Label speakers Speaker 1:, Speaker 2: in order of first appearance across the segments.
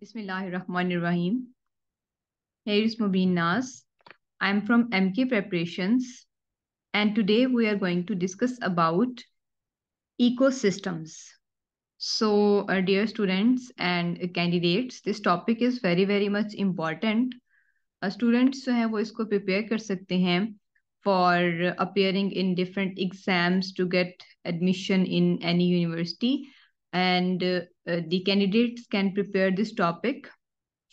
Speaker 1: Bismillahirrahmanirrahim. Here is Mubin Nas. I am from MK Preparations and today we are going to discuss about ecosystems. So uh, dear students and uh, candidates, this topic is very very much important. Uh, students who है वो इसको prepare for appearing in different exams to get admission in any university and uh, the candidates can prepare this topic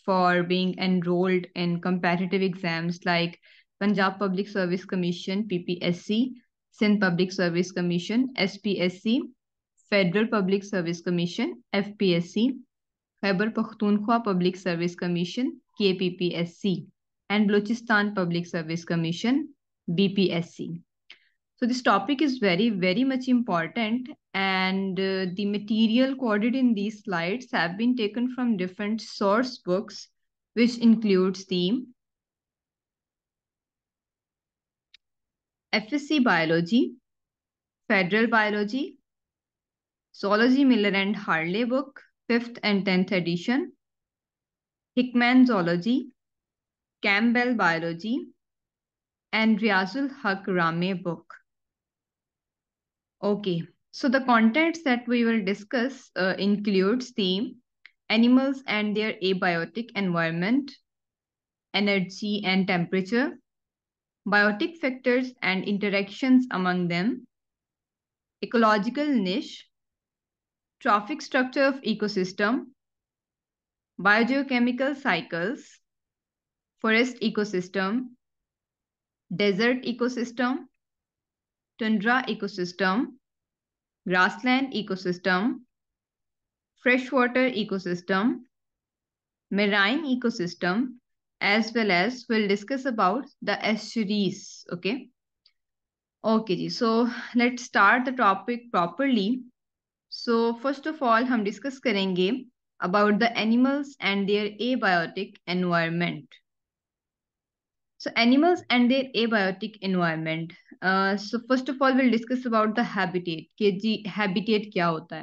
Speaker 1: for being enrolled in competitive exams like Punjab Public Service Commission, PPSC, Sindh Public Service Commission, SPSC, Federal Public Service Commission, FPSC, Khyber Pakhtunkhwa Public Service Commission, KPPSC, and Balochistan Public Service Commission, BPSC. So this topic is very, very much important and uh, the material quoted in these slides have been taken from different source books, which includes the FSC Biology, Federal Biology, Zoology Miller and Harley book, 5th and 10th edition, Hickman Zoology, Campbell Biology, and Riazul Haq Rame book. Okay, so the contents that we will discuss uh, includes theme, animals and their abiotic environment, energy and temperature, biotic factors and interactions among them, ecological niche, trophic structure of ecosystem, biogeochemical cycles, forest ecosystem, desert ecosystem, tundra ecosystem, grassland ecosystem, freshwater ecosystem, marine ecosystem, as well as we'll discuss about the estuaries, okay? Okay, so let's start the topic properly. So first of all, हम discuss करेंगे about the animals and their abiotic environment. So animals and their abiotic environment. Uh, so first of all, we'll discuss about the habitat. ke ji habitat kya hota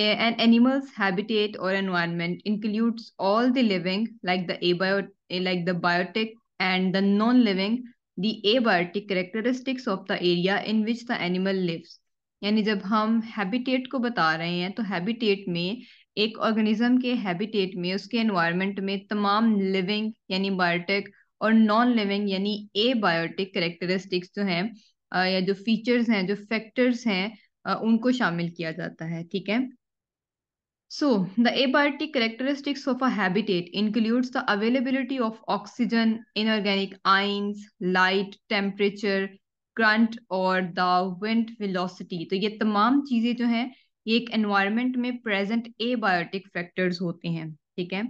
Speaker 1: hai an animal's habitat or environment includes all the living, like the abiotic like the biotic and the non-living, the abiotic characteristics of the area in which the animal lives. यानी जब हम habitat को बता रहे हैं तो habitat में एक ऑर्गेनिज्म के हैबिटेट में उसके एनवायरनमेंट में तमाम लिविंग यानी बायोटिक और नॉन लिविंग यानी ए बायोटिक करेक्टरिस्टिक्स जो हैं या जो फीचर्स हैं जो फैक्टर्स हैं उनको शामिल किया जाता है ठीक है so the abiotic characteristics of a habitat includes the availability of oxygen inorganic ions light temperature current और द विंड विलोसिटी तो ये तमाम चीजें जो हैं ये एक एनवायरमेंट में प्रेजेंट ए बायोटिक फैक्टर्स होते हैं ठीक है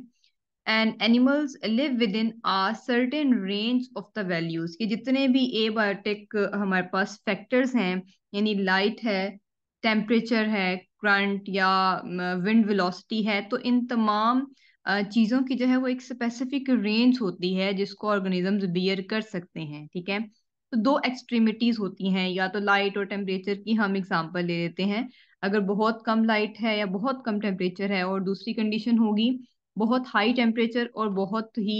Speaker 1: and animals live within a certain range of the values कि जितने भी एबायोटिक uh, हमारे पास फैक्टर्स हैं यानी लाइट है टेम्परेचर है करंट या विंड वेलोसिटी है तो इन तमाम uh, चीज़ों की जो है वो एक स्पेसिफिक रेंज होती है जिसको ऑर्गेनिजम्स बियर कर सकते हैं ठीक है तो दो एक्सट्रीमिटीज़ होती हैं या तो लाइट और टेम्परेचर की हम एग्जांपल ले लेते हैं अगर बहुत कम लाइट है या बहुत कम टेम्परेचर है और दूसरी कंडीशन होगी बहुत हाई टेम्परेचर और बहुत ही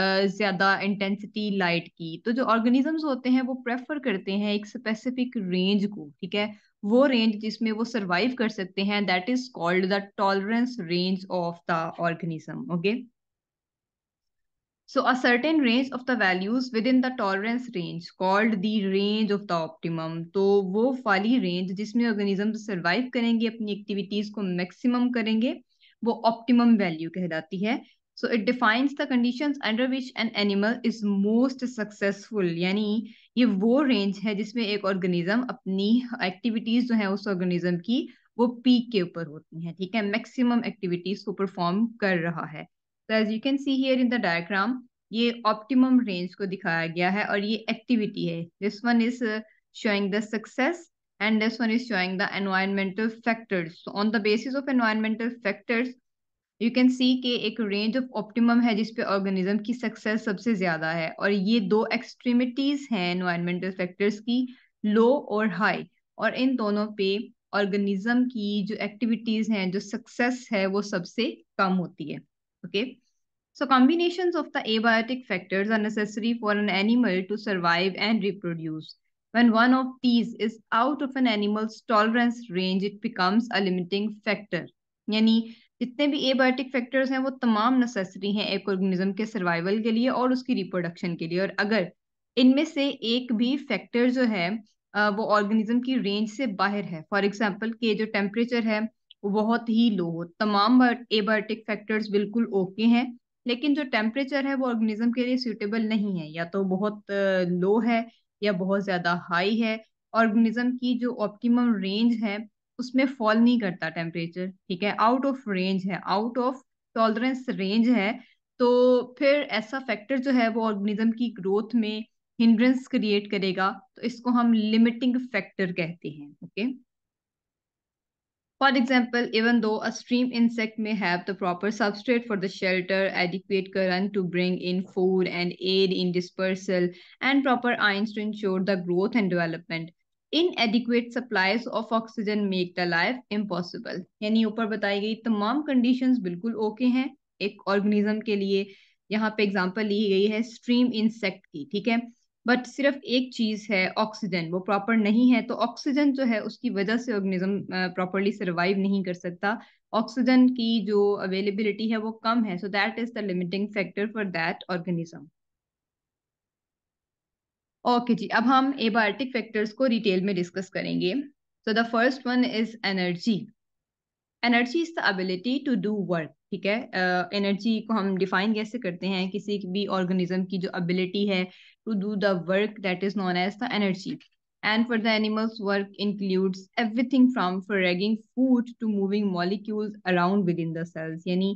Speaker 1: ज्यादा इंटेंसिटी लाइट की तो जो ऑर्गेनिजम्स होते हैं वो प्रेफर करते हैं एक स्पेसिफिक रेंज को ठीक है वो रेंज जिसमें वो सरवाइव कर सकते हैं that is called the tolerance range of the organism okay a certain range of the values within the tolerance range called the range of the optimum तो वो वाली रेंज जिसमें ऑर्गेनिज्म सर्वाइव करेंगे अपनी activities को maximum करेंगे वो optimum value कहलाती है so it defines the condition under which an animal is most successful यानी ये वो रेंज है जिसमें एक ऑर्गेनिज्म अपनी एक्टिविटीज जो है उस ऑर्गेनिज्म की वो पीक के ऊपर होती हैं ठीक है मैक्सिमम एक्टिविटीज को परफॉर्म कर रहा है तो as you can see here in the diagram ये ऑप्टिमम रेंज को दिखाया गया है और ये एक्टिविटी है this one is showing the success and this one is showing the environmental factors. So on the basis of environmental factors, you can see के एक रेंज ऑफ ऑप्टिमम है जिसपे ऑर्गेनिज्म की सक्सेस सबसे ज्यादा है और ये दो एक्सट्रीमिटीज हैं एनवायरमेंटल फैक्टर्स की लो और हाई और इन दोनों पे ऑर्गेनिज्म की जो एक्टिविटीज हैं जो सक्सेस है वो सबसे कम होती है okay so combination of the abiotic factors are necessary for an animal to survive and reproduce When one of these is out of an animal's tolerance range, it becomes a limiting factor. यानी जितने भी abiotic factors हैं वो तमाम necessary हैं एक organism के survival के लिए और उसकी रिप्रोडक्शन के लिए और अगर इनमें से एक भी फैक्टर जो है वो ऑर्गेनिज्म की रेंज से बाहर है फॉर एग्जाम्पल के जो टेम्परेचर है वो बहुत ही लो हो तमाम एबायोटिक फैक्टर्स बिल्कुल ओके हैं लेकिन जो टेम्परेचर है वो ऑर्गेनिज्म के लिए सूटेबल नहीं है या तो बहुत लो है या बहुत ज्यादा हाई है ऑर्गेनिज्म की जो ऑप्टिमम रेंज है उसमें फॉल नहीं करता टेम्परेचर ठीक है आउट ऑफ रेंज है आउट ऑफ टॉलरेंस रेंज है तो फिर ऐसा फैक्टर जो है वो ऑर्गेनिज्म की ग्रोथ में हिंड्रेंस क्रिएट करेगा तो इसको हम लिमिटिंग फैक्टर कहते हैं okay okay? For example, even though a stream insect may have the proper substrate for the shelter, adequate current to bring in food and aid in dispersal, and proper ions to ensure the growth and development, inadequate supplies of oxygen make the life impossible. यानी ऊपर बताई गई तमाम conditions बिल्कुल okay हैं एक organism के लिए यहाँ पे example ली गई है stream insect की ठीक है बट सिर्फ एक चीज है ऑक्सीजन वो प्रॉपर नहीं है तो ऑक्सीजन जो है उसकी वजह से ऑर्गेनिज्म प्रॉपरली सर्वाइव नहीं कर सकता ऑक्सीजन की जो अवेलेबिलिटी है वो कम है so that is the limiting factor for that organism okay जी अब हम एबायोटिक फैक्टर्स को रिटेल में डिस्कस करेंगे so the first one is energy energy is the ability to do work ठीक है एनर्जी uh, को हम डिफाइन कैसे करते हैं किसी भी ऑर्गेनिज्म की जो एबिलिटी है to do the work that is known as the energy and for and for the animal's work includes foraging food to moving moving around within the cells यानी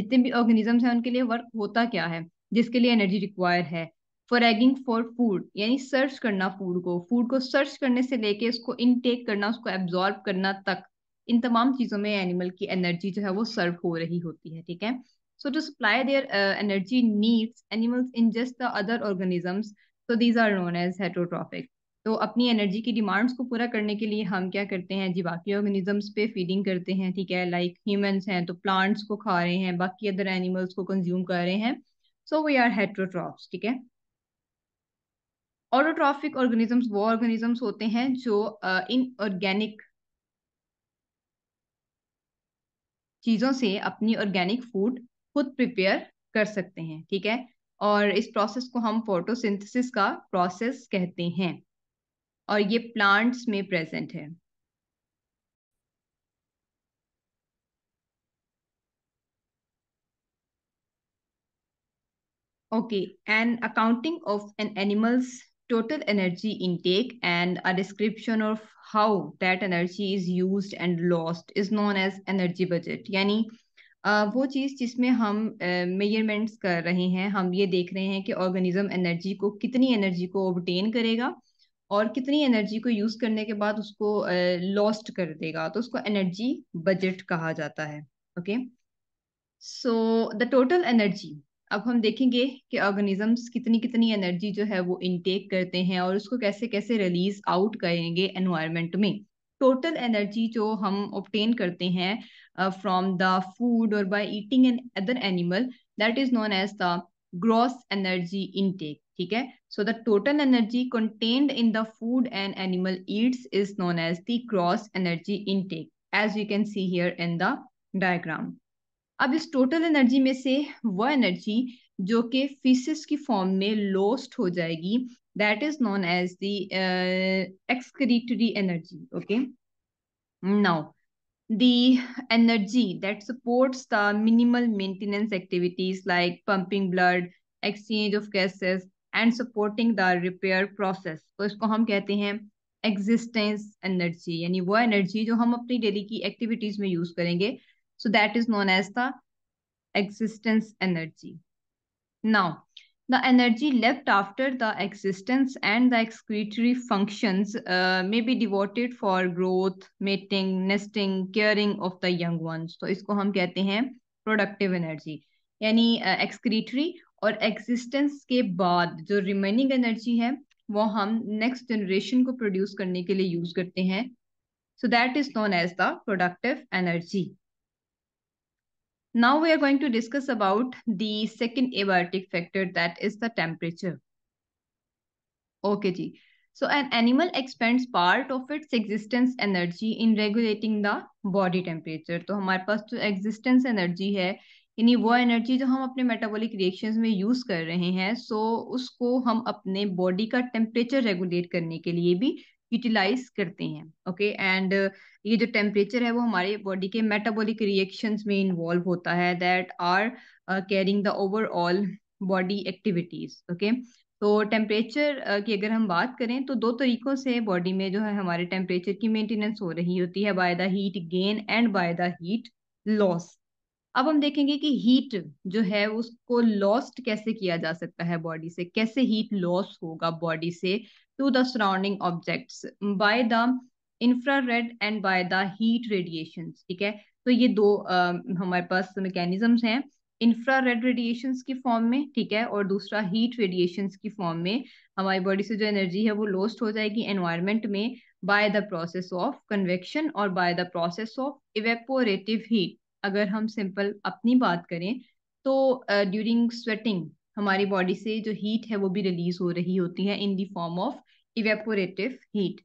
Speaker 1: जितने भी organisms हैं उनके लिए work होता क्या है जिसके लिए एनर्जी रिक्वायर है फॉर फॉरएगिंग फॉर फूड यानी सर्च करना फूड को फूड को सर्च करने से लेके उसको इनटेक करना उसको एब्जॉर्ब करना तक इन तमाम चीज़ों में एनिमल की एनर्जी जो है वो सर्व हो रही होती है ठीक है so to supply their energy needs animals ingest the other organisms so these are known as heterotrophic तो अपनी एनर्जी की डिमांड्स को पूरा करने के लिए हम क्या करते हैं जी बाकी ऑर्गेनिजम्स पे फीडिंग करते हैं ठीक है लाइक ह्यूमंस हैं तो प्लांट्स को खा रहे हैं बाकी अदर एनिमल्स को कंज्यूम कर रहे हैं सो वी आर हेट्रोट्रॉप्स ठीक है ऑटोट्रॉफिक ऑर्गेनिजम्स वो ऑर्गेनिजम्स होते हैं जो इन uh, ऑर्गेनिक चीज़ों से अपनी ऑर्गेनिक फूड खुद प्रिपेयर कर सकते हैं ठीक है और इस प्रोसेस को हम फोटोसिंथेसिस का प्रोसेस कहते हैं और ये प्लांट्स में प्रेजेंट है okay an accounting of an animals total energy intake and a description of how that energy is used and lost is known as energy budget यानी Uh, वो चीज़ जिसमें हम मेजरमेंट्स uh, कर रहे हैं हम ये देख रहे हैं कि ऑर्गेनिज्म एनर्जी को कितनी एनर्जी को ऑबटेन करेगा और कितनी एनर्जी को यूज़ करने के बाद उसको लॉस्ट uh, कर देगा तो उसको एनर्जी बजट कहा जाता है okay so the total energy अब हम देखेंगे कि ऑर्गेनिजम्स कितनी कितनी एनर्जी जो है वो इनटेक करते हैं और उसको कैसे कैसे रिलीज आउट करेंगे एनवायरमेंट में टोटल एनर्जी जो हम ऑप्टेन करते हैं फ्रॉम द फूड और by eating an other animal that is known as the gross energy intake ठीक है so the total energy contained in the food and animal eats is known as the gross energy intake as you can see here in the diagram अब इस total energy में से वह energy जो कि faeces की फॉर्म में lost हो जाएगी that is known as the excretory energy okay now the energy that supports the minimal maintenance activities like pumping blood exchange of gases and supporting the repair process तो इसको हम कहते हैं existence energy यानी वो energy जो हम अपनी डेली की एक्टिविटीज में यूज करेंगे So that is known as the existence energy. Now, the energy left after the existence and the excretory functions uh, may be devoted for growth, mating, nesting, caring of the young ones. so isko hum kehte hain productive energy. yani uh, excretory और existence के बाद जो remaining energy है वो हम next generation को produce करने के लिए use करते हैं. So that is known as the productive energy. Now we are going to discuss about the second abiotic factor that is the temperature. Okay, ji. So an animal expends part of its existence energy in regulating the body temperature. to hamare paas जो existence energy hai yani wo energy jo hum apne metabolic reactions mein use kar rahe hain so usko hum apne body ka temperature regulate karne ke liye bhi utilize करते हैं okay and ये जो temperature है वो हमारे body के metabolic reactions में involve होता है that are carrying the overall body activities okay तो टेम्परेचर uh, की अगर हम बात करें तो दो तरीकों से बॉडी में जो है हमारे टेम्परेचर की मेंटेनेंस हो रही होती है by the heat gain and by the heat loss अब हम देखेंगे कि हीट जो है उसको लॉस्ट कैसे किया जा सकता है बॉडी से कैसे हीट लॉस होगा बॉडी से to the surrounding objects by the infrared and by the heat radiations ठीक है तो ये दो uh, हमारे पास मैकेनिज्म्स हैं इंफ्रारेड रेडिएशंस की फॉर्म में ठीक है और दूसरा हीट रेडिएशंस की फॉर्म में हमारी बॉडी से जो एनर्जी है वो लॉस्ट हो जाएगी एनवायरनमेंट में by the process of convection और by the process of evaporative heat अगर हम सिंपल अपनी बात करें तो ड्यूरिंग uh, स्वेटिंग हमारी बॉडी से जो हीट है वो भी रिलीज हो रही होती है in the form of evaporative heat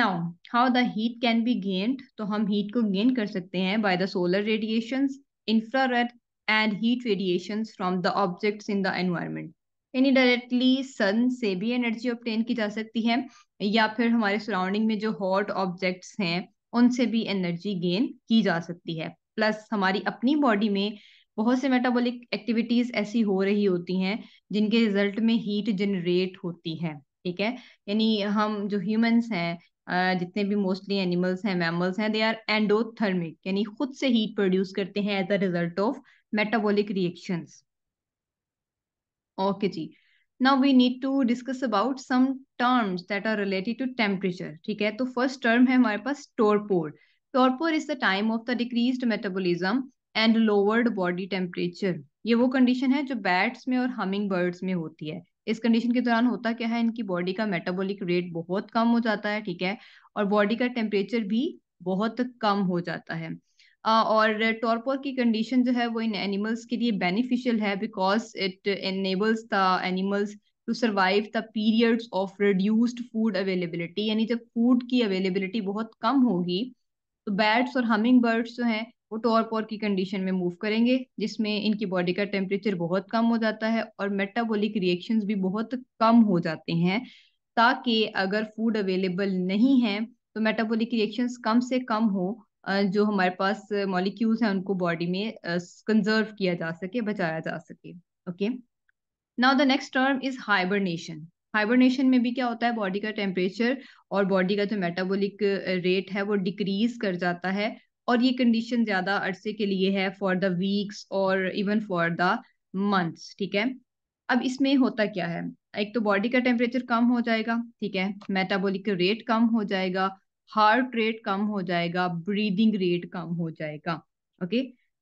Speaker 1: now how the heat can be gained? तो हम हीट को गेन कर सकते हैं by the solar radiation infrared and heat radiation from the objects in the environment यानी डायरेक्टली सन से भी energy obtain की जा सकती है या फिर हमारे सराउंडिंग में जो हॉट ऑब्जेक्ट्स हैं उनसे भी एनर्जी गेन की जा सकती है प्लस हमारी अपनी बॉडी में बहुत से मेटाबॉलिक एक्टिविटीज ऐसी हो रही होती हैं जिनके रिजल्ट में हीट जनरेट होती है ठीक है यानी हम जो ह्यूमंस हैं जितने भी मोस्टली एनिमल्स हैं मैमल्स हैं दे आर एंडोथर्मिक यानी खुद से हीट प्रोड्यूस करते हैं as a result of metabolic reaction okay जी now we need to discuss about some terms that are related to temperature ठीक है तो फर्स्ट टर्म है हमारे पास torpor torpor is the time of the decrease metabolism and lowered body temperature ये वो condition है जो बैट्स में और हमिंग बर्ड्स में होती है इस कंडीशन के दौरान होता क्या है इनकी बॉडी का मेटाबॉलिक रेट बहुत कम हो जाता है ठीक है और बॉडी का टेम्परेचर भी बहुत कम हो जाता है और टॉर्पोर की कंडीशन जो है वो इन एनिमल्स के लिए बेनिफिशियल है because it enables the animals to survive the periods of reduced food availability यानी जब फूड की अवेलेबिलिटी बहुत कम होगी तो बैट्स और हमिंग बर्ड्स जो हैं वो टॉरपोर की कंडीशन में मूव करेंगे जिसमें इनकी बॉडी का टेम्परेचर बहुत कम हो जाता है और मेटाबॉलिक रिएक्शंस भी बहुत कम हो जाते हैं ताकि अगर फूड अवेलेबल नहीं है तो मेटाबॉलिक रिएक्शंस कम से कम हो जो हमारे पास मॉलिक्यूल्स हैं उनको बॉडी में कंजर्व किया जा सके बचाया जा सके okay now the next term is hibernation hibernation में भी क्या होता है बॉडी का टेम्परेचर और बॉडी का जो मेटाबॉलिक रेट है वो डिक्रीज कर जाता है और ये कंडीशन ज्यादा अरसे के लिए है फॉर द वीक्स और इवन फॉर द मंथ्स ठीक है अब इसमें होता क्या है एक तो बॉडी का टेम्परेचर कम हो जाएगा ठीक है मेटाबॉलिक रेट कम हो जाएगा हार्ट रेट कम हो जाएगा ब्रीदिंग रेट कम हो जाएगा ओके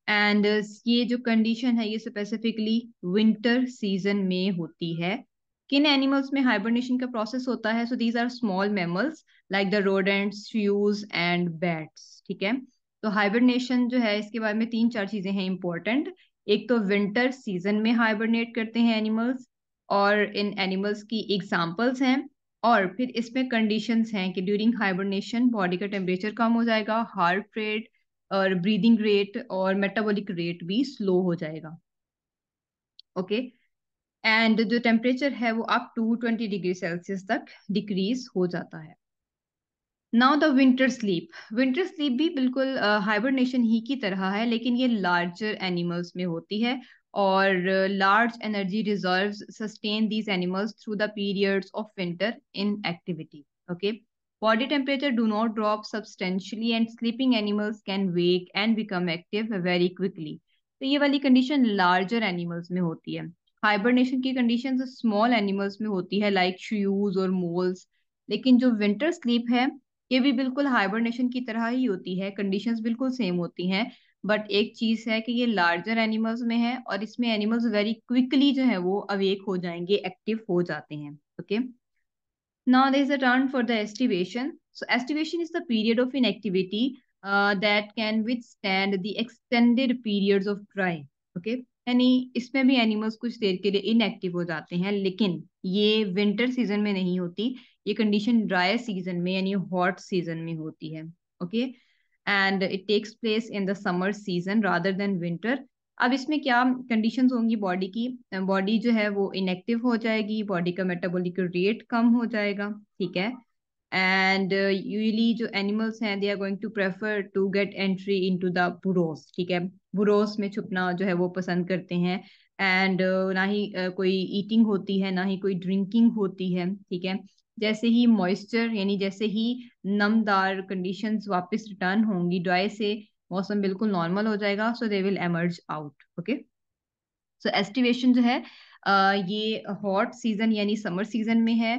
Speaker 1: एंड ये जो कंडीशन है ये स्पेसिफिकली विंटर सीजन में होती है किन एनिमल्स में हाइबरनेशन का प्रोसेस होता है so these are small mammals like the rodents फ्यूज एंड बैट्स ठीक है तो हाइबरनेशन जो है इसके बारे में तीन चार चीजें हैं इंपॉर्टेंट एक तो विंटर सीजन में हाइबरनेट करते हैं एनिमल्स और इन एनिमल्स की एग्जाम्पल्स हैं और फिर इसमें कंडीशंस हैं कि ड्यूरिंग हाइबरनेशन बॉडी का टेम्परेचर कम हो जाएगा हार्ट रेट और ब्रीदिंग रेट और मेटाबॉलिक रेट भी स्लो हो जाएगा ओके okay? एंड जो टेम्परेचर है वो up to twenty degree Celsius तक डिक्रीज हो जाता है now the winter sleep winter sleep भी बिल्कुल हाइबरनेशन uh, ही की तरह है लेकिन ये लार्जर एनिमल्स में होती है और large energy reserve sustain these animals through the periods of winter inactivity okay body temperature do not drop substantially and sleeping animals can wake and become active very quickly तो ये वाली condition larger animals में होती है hibernation की condition small animals में होती है लाइक शूज और मोल्स लेकिन जो विंटर स्लीप है ये भी बिल्कुल हाइबरनेशन की तरह ही होती है कंडीशंस बिल्कुल सेम होती हैं बट एक चीज है कि ये लार्जर एनिमल्स में है और इसमें एनिमल्स वेरी क्विकली जो है वो अवेक हो जाएंगे एक्टिव हो जाते हैं okay now there is a term for the aestivation so aestivation is the period of inactivity that can withstand the extended periods of dry okay यानी इसमें भी एनिमल्स कुछ देर के लिए इनएक्टिव हो जाते हैं लेकिन ये विंटर सीजन में नहीं होती ये कंडीशन ड्राई सीजन में यानी हॉट सीजन में होती है okay and it takes place in the summer season rather than winter अब इसमें क्या कंडीशंस होंगी बॉडी की बॉडी जो है वो इनएक्टिव हो जाएगी बॉडी का मेटाबॉलिक रेट कम हो जाएगा ठीक है एंड यूजली जो एनिमल्स हैं they are going to prefer to get entry into the burrows ठीक है बुरोस में छुपना जो है वो पसंद करते हैं एंड uh, ना ही uh, कोई ईटिंग होती है ना ही कोई ड्रिंकिंग होती है ठीक है जैसे ही मॉइस्चर यानी जैसे ही नमदार कंडीशंस वापस रिटर्न होंगी ड्राई से मौसम बिल्कुल नॉर्मल हो जाएगा so they will emerge out okay so aestivation जो है ये हॉट सीजन यानी समर सीजन में है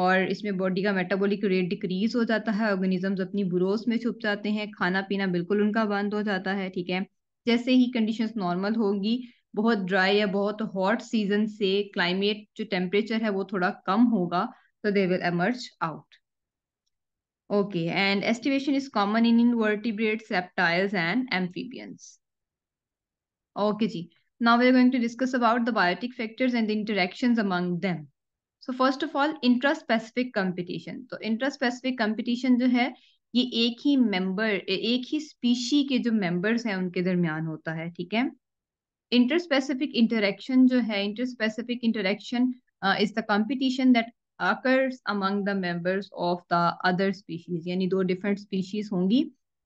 Speaker 1: और इसमें बॉडी का मेटाबॉलिक रेट डिक्रीज हो जाता है ऑर्गेनिजम्स अपनी बुरोस में छुप जाते हैं खाना पीना बिल्कुल उनका बंद हो जाता है ठीक है जैसे ही कंडीशंस नॉर्मल होगी बहुत ड्राई या बहुत हॉट सीजन से क्लाइमेट जो टेम्परेचर है वो थोड़ा कम होगा So they will emerge out. Okay, and estivation is common in invertebrates, reptiles, and amphibians. Okay, ji. Now we are going to discuss about the biotic factors and the interactions among them. So first of all, intraspecific competition. तो intraspecific competition जो है ये एक ही member, एक ही species के जो members हैं उनके दरमियान होता है ठीक है Interspecific interaction जो है interspecific interaction uh, is the competition that occurs among the members of the other species यानी दो different species होंगी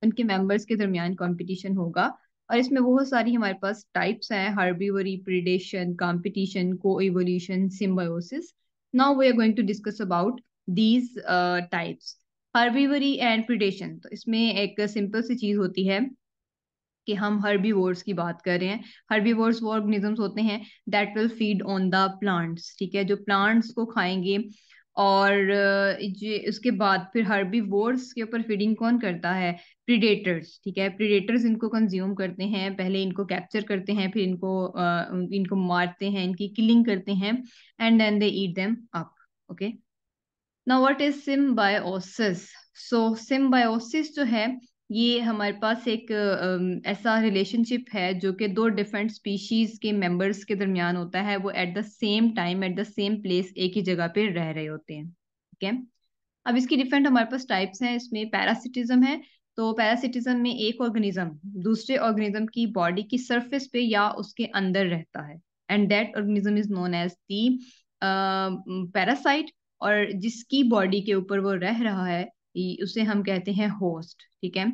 Speaker 1: उनके members के दरमियान competition होगा और इसमें बहुत सारी हमारे पास types हैं herbivory predation competition coevolution symbiosis now we are going to discuss about these uh, types herbivory and predation तो इसमें एक simple सी चीज होती है कि हम हर्बीवोर्स की बात कर रहे हैं हर्बीवोर्स वो ऑर्गेनिजम्स होते हैं that will feed on the plants ठीक है जो प्लांट्स को खाएंगे और उसके बाद फिर हर्बीवोर्स के ऊपर फीडिंग कौन करता है प्रीडेटर्स ठीक है प्रीडेटर्स इनको कंज्यूम करते हैं पहले इनको कैप्चर करते हैं फिर इनको आ, इनको मारते हैं इनकी किलिंग करते हैं and then they eat them up okay now what is symbiosis so symbiosis जो है ये हमारे पास एक ऐसा रिलेशनशिप है जो कि दो डिफरेंट स्पीशीज के मेंबर्स के दरमियान होता है वो at the same time at the same place एक ही जगह पे रह रहे होते हैं ठीक है अब इसकी डिफरेंट हमारे पास टाइप्स हैं इसमें पैरासिटिज्म है तो पैरासिटिज्म में एक ऑर्गेनिज्म दूसरे ऑर्गेनिज्म की बॉडी की सरफेस पे या उसके अंदर रहता है and that organism is known as the parasite और जिसकी बॉडी के ऊपर वो रह रहा है उसे हम कहते हैं होस्ट ठीक है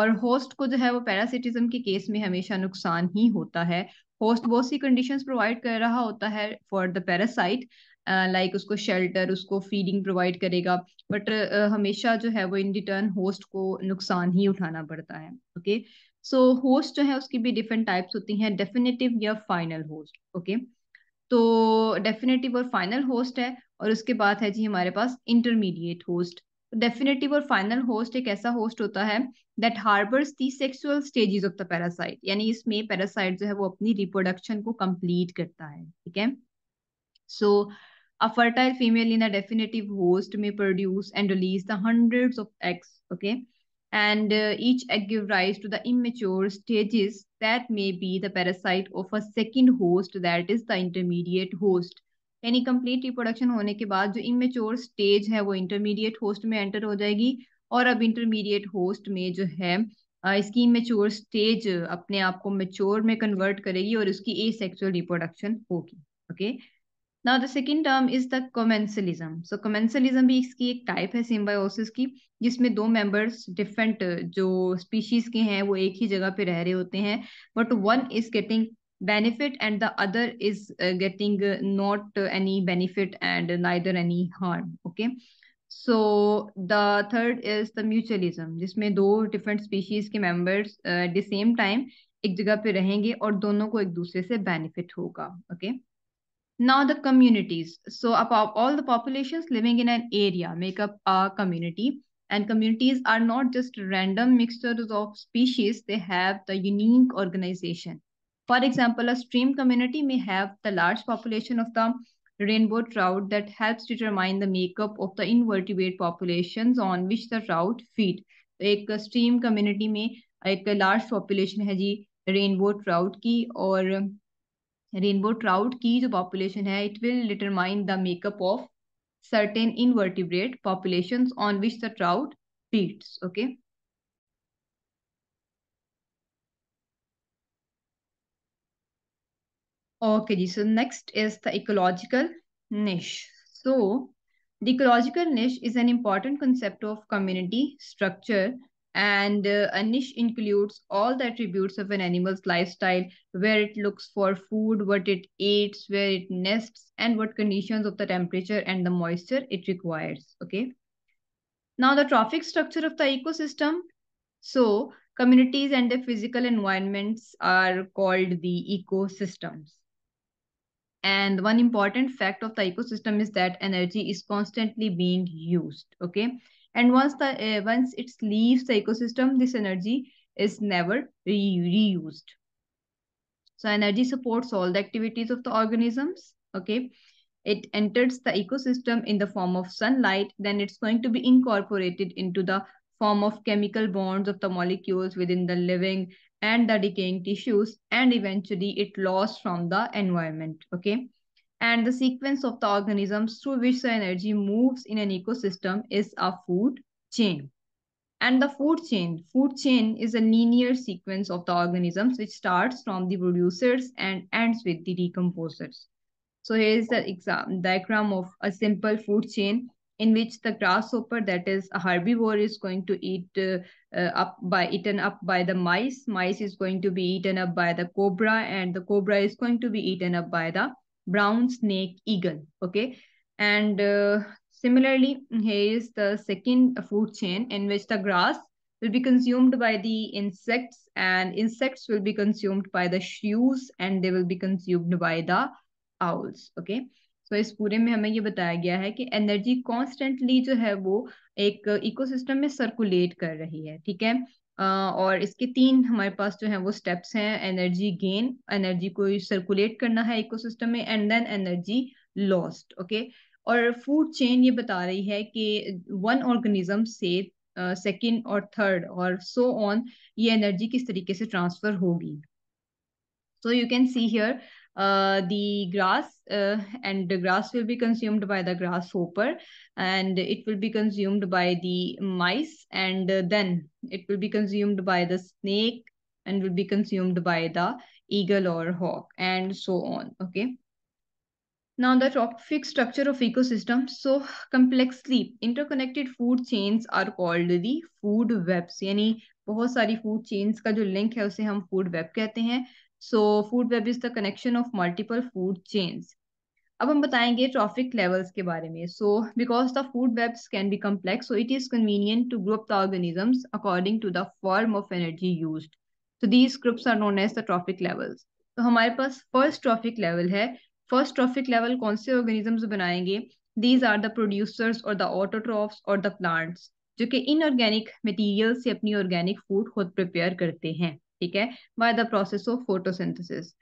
Speaker 1: और होस्ट को जो है वो पैरासिटिज्म के केस में हमेशा नुकसान ही होता है होस्ट बहुत सी कंडीशन प्रोवाइड कर रहा होता है फॉर द पैरासाइट लाइक उसको शेल्टर उसको फीडिंग प्रोवाइड करेगा बट uh, हमेशा जो है वो इन रिटर्न होस्ट को नुकसान ही उठाना पड़ता है ओके सो होस्ट जो है उसकी भी डिफरेंट टाइप्स होती हैं डेफिनेटिव या फाइनल होस्ट ओके तो डेफिनेटिव और फाइनल होस्ट है और उसके बाद है जी हमारे पास इंटरमीडिएट होस्ट डेफिनेटिव और फाइनल होस्ट एक ऐसा होस्ट होता है that harbours the sexual stages of the parasite यानी इसमें पैरासाइट जो है वो अपनी रिप्रोडक्शन को कंप्लीट करता है ठीक है so a fertile female in a definitive host में produce and release the hundreds of eggs okay and each egg give rise to the the stages that may be the parasite of a a host that is the intermediate host यानी complete reproduction होने के बाद जो immature stage है वो intermediate host में enter हो जाएगी और अब इंटरमीडिएट होस्ट में जो है इसकी इमेच्योर स्टेज अपने आप को मेच्योर में कन्वर्ट करेगी और उसकी ए सेक्सुअल रिप्रोडक्शन होगी okay now the second term is the commensalism so commensalism भी इसकी एक टाइप है सिम्बायोसिस की जिसमें दो मेंबर्स डिफरेंट जो स्पीशीज के हैं वो एक ही जगह पे रह रहे होते हैं but one is getting benefit and the other is uh, getting uh, not uh, any benefit and neither any harm okay so the third is the mutualism जिसमें दो different species के members uh, at the same time एक जगह पे रहेंगे और दोनों को एक दूसरे से benefit होगा okay now the communities so above all the populations living in an area make up a community and communities are not just random mixtures of species they have the unique organization for example, a stream community may have the large population of the rainbow trout that helps determine the makeup of the invertebrate populations on which the trout feed. So, a stream community may एक large population है जी rainbow trout की और rainbow trout की जो population है it will determine the makeup of certain invertebrate population on which the trout feeds okay Okay, So next is the ecological niche. So the ecological niche is an important concept of community structure and uh, a niche includes all the attributes of an animal's lifestyle, where it looks for food, what it eats, where it nests, and what conditions of the temperature and the moisture it requires. Okay. Now the trophic structure of the ecosystem. So communities and their physical environments are called the ecosystems and one important fact of the ecosystem is that energy is constantly being used okay and once the uh, once it leaves the ecosystem this energy is never re reused so energy supports all the activities of the organisms okay it enters the ecosystem in the form of sunlight then it's going to be incorporated into the form of chemical bonds of the molecules within the living and the decaying tissues and eventually it lost from the environment okay and the sequence of the organisms through which the energy moves in an ecosystem is a food chain and the food chain food chain is a linear sequence of the organisms which starts from the producers and ends with the decomposers so here is the exam diagram of a simple food chain in which the grasshopper that is a herbivore is going to eat uh, uh, up by eaten up by the mice mice is going to be eaten up by the cobra and the cobra is going to be eaten up by the brown snake eagle okay and uh, similarly here is the second food chain in which the grass will be consumed by the insects and insects will be consumed by the shrews and they will be consumed by the owls okay तो इस पूरे में हमें ये बताया गया है कि एनर्जी कॉन्स्टेंटली जो है वो एक इकोसिस्टम में सर्कुलेट कर रही है ठीक है और इसके तीन हमारे पास जो है वो स्टेप्स हैं एनर्जी गेन एनर्जी को सर्कुलेट करना है इकोसिस्टम में and then energy lost okay और फूड चेन ये बता रही है कि वन ऑर्गेनिज्म से सेकेंड और थर्ड और सो ऑन ये एनर्जी किस तरीके से ट्रांसफर होगी so you can see here uh, the grass uh, and the grass will be consumed by the grasshopper and it will be consumed by the mice and uh, then it will be consumed by the snake and will be consumed by the eagle or hawk and so on okay now the trophic structure of ecosystem. So complexly interconnected food chains are called the food webs. yani बहुत सारी food chains का जो link है उसे हम food web कहते हैं so food web is the connection of multiple food chains अब हम बताएंगे ट्रॉफिक लेवल्स के बारे में so because the food webs can be complex so it is convenient to group the organisms according to the form of energy use so these groups are known as the trophic levels तो हमारे पास first trophic level है first trophic level कौन से organisms बनाएंगे these are the producers और the autotrophs और the plants जो कि इनऑर्गेनिक मटीरियल से अपनी ऑर्गेनिक फूड खुद प्रिपेयर करते हैं ठीक है by the process of photosynthesis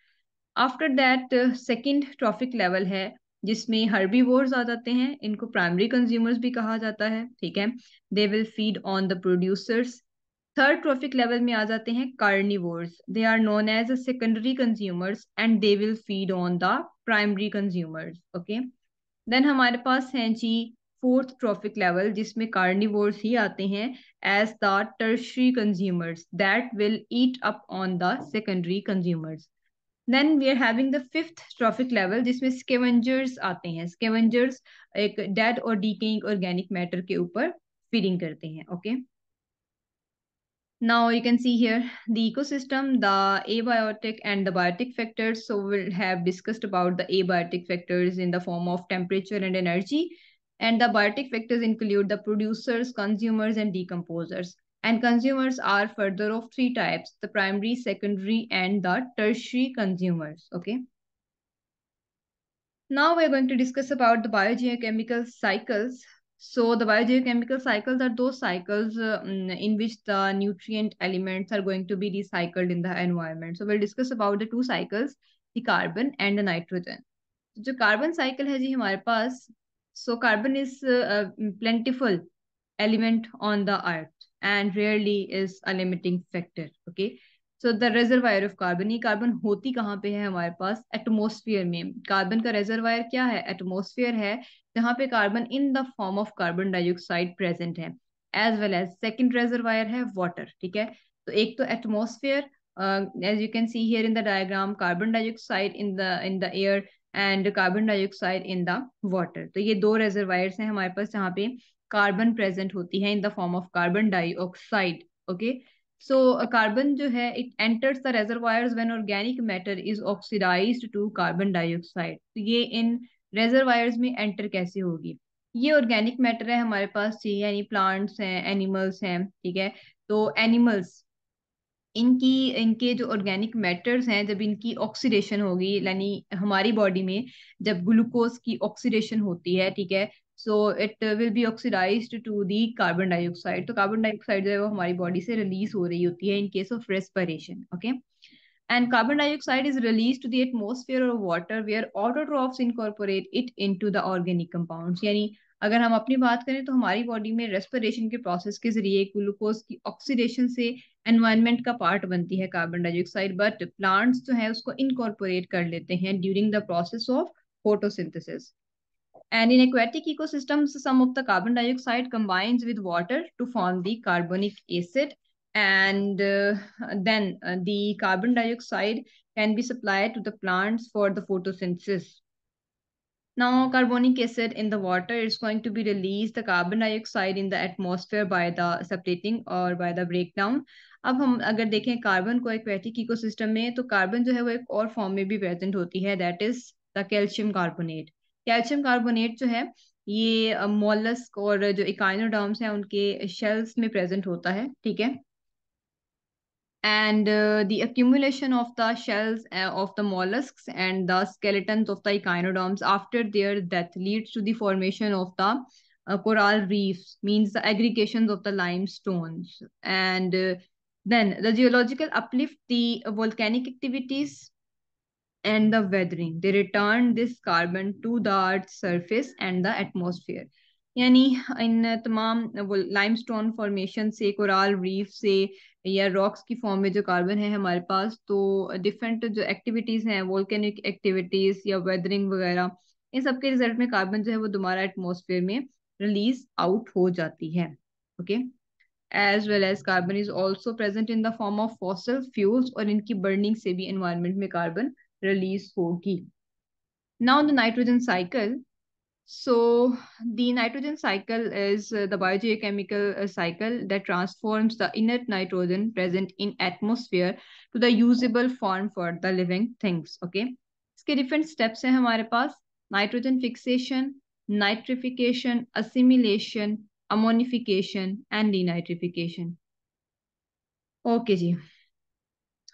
Speaker 1: after that second trophic level है जिसमें हर्बी वोर्स आ जाते हैं इनको प्राइमरी कंज्यूमर्स भी कहा जाता है ठीक है they will feed on the producers third trophic level में आ जाते हैं carnivores they are known as a secondary consumers and they will feed on the primary consumers okay then हमारे पास हैं जी फोर्थ ट्रॉफिक लेवल जिसमें कार्निवोर्स ही आते हैं as the tertiary consumers that will eat up on the secondary consumers then we are having the fifth trophic level जिसमें scavengers आते हैं स्केवेंजर्स एक डेड और डीकेइंग ऑर्गेनिक मैटर के ऊपर फीडिंग करते हैं okay okay? Now you can see here the ecosystem, the abiotic and the biotic factors. So we'll have discussed about the abiotic factors in the form of temperature and energy And the biotic factors include the producers, consumers, and decomposers. And consumers are further of three types, the primary, secondary, and the tertiary consumers, okay? Now we're going to discuss about the biogeochemical cycles. So the biogeochemical cycles are those cycles uh, mm, in which the nutrient elements are going to be recycled in the environment. So we'll discuss about the two cycles, the carbon and the nitrogen. So carbon cycle है जी हमारे पास So carbon is a plentiful element on the earth and rarely is a limiting factor. Okay. So the reservoir of carbon ये carbon होती कहाँ पे है हमारे पास एटमोसफियर में कार्बन का रेजरवायर क्या है एटमोसफियर है जहाँ पे carbon in the form of carbon dioxide present है as well as second reservoir है वाटर ठीक है तो एक तो atmosphere as you can see here in the diagram carbon dioxide in the in the air and carbon dioxide in the water तो ये दो रेजरवायर्स हैं हमारे पास जहाँ पे कार्बन प्रेजेंट होती है in the form of carbon dioxide okay so carbon जो है it enters the reservoirs when organic matter is oxidized to carbon dioxide तो ये इन रेजरवायर्स में एंटर कैसे होगी ये ऑर्गेनिक मैटर है हमारे पास चाहिए यानी प्लांट्स हैं एनिमल्स हैं ठीक है तो एनिमल्स इनकी इनके जो ऑर्गेनिक मैटर्स हैं जब इनकी ऑक्सीडेशन होगी यानी हमारी बॉडी में जब ग्लूकोज की ऑक्सीडेशन होती है ठीक है so it will be oxidize to the carbon dioxide तो कार्बन डाइऑक्साइड जो है वो हमारी बॉडी से रिलीज हो रही होती है in case of respiration okay and carbon dioxide is released to the atmosphere or water where autotrophs incorporate it into the organic compounds यानी अगर हम अपनी बात करें तो हमारी बॉडी में रेस्पिरेशन के प्रोसेस के जरिए ग्लूकोज की ऑक्सीडेशन से एनवायरनमेंट का पार्ट बनती है कार्बन डाइऑक्साइड बट प्लांट्स जो है उसको इनकॉर्पोरेट कर लेते हैं during the process of photosynthesis And in aquatic ecosystems, some of the carbon dioxide combines with water to form the carbonic acid and uh, then uh, the carbon dioxide can be supplied to the plants for the photosynthesis. Now, carbonic acid in the water is going to be released the carbon dioxide in the atmosphere by the separating or by the breakdown. अब हम अगर देखें carbon को aquatic ecosystem में तो carbon जो है वो एक और फॉर्म में भी प्रेजेंट होती है that is the calcium carbonate calcium carbonate जो है ये मोलस्क और जो इकाइनोडॉम्स हैं उनके शेल्स में प्रेजेंट होता है ठीक है and uh, the accumulation of the shells uh, of the mollusks and the skeletons of the echinoderms after their death leads to the formation of the uh, coral reefs, means the aggregations of the limestones. And uh, then the geological uplift, the volcanic activities, and the weathering. They return this carbon to the Earth's surface and the atmosphere. यानी इन तमाम वो stone formation से Koral reef से या rocks की form में जो carbon है हमारे पास तो डिफरेंट जो एक्टिविटीज़ हैं वोल्केनिक एक्टिविटीज़ या वेदरिंग वगैरह इन सब के रिजल्ट में कार्बन जो है वो दोबारा एटमोसफेयर में रिलीज आउट हो जाती है okay as well as carbon is also present in the form of fossil fuels और इनकी बर्निंग से भी इन्वायरमेंट में कार्बन रिलीज होगी now the nitrogen cycle So the nitrogen cycle is uh, the biogeochemical uh, cycle that transforms the inert nitrogen present in atmosphere to the usable form for the living things. Okay. इसके different steps हैं हमारे पास nitrogen fixation, nitrification, assimilation, ammonification and denitrification. Okay ji.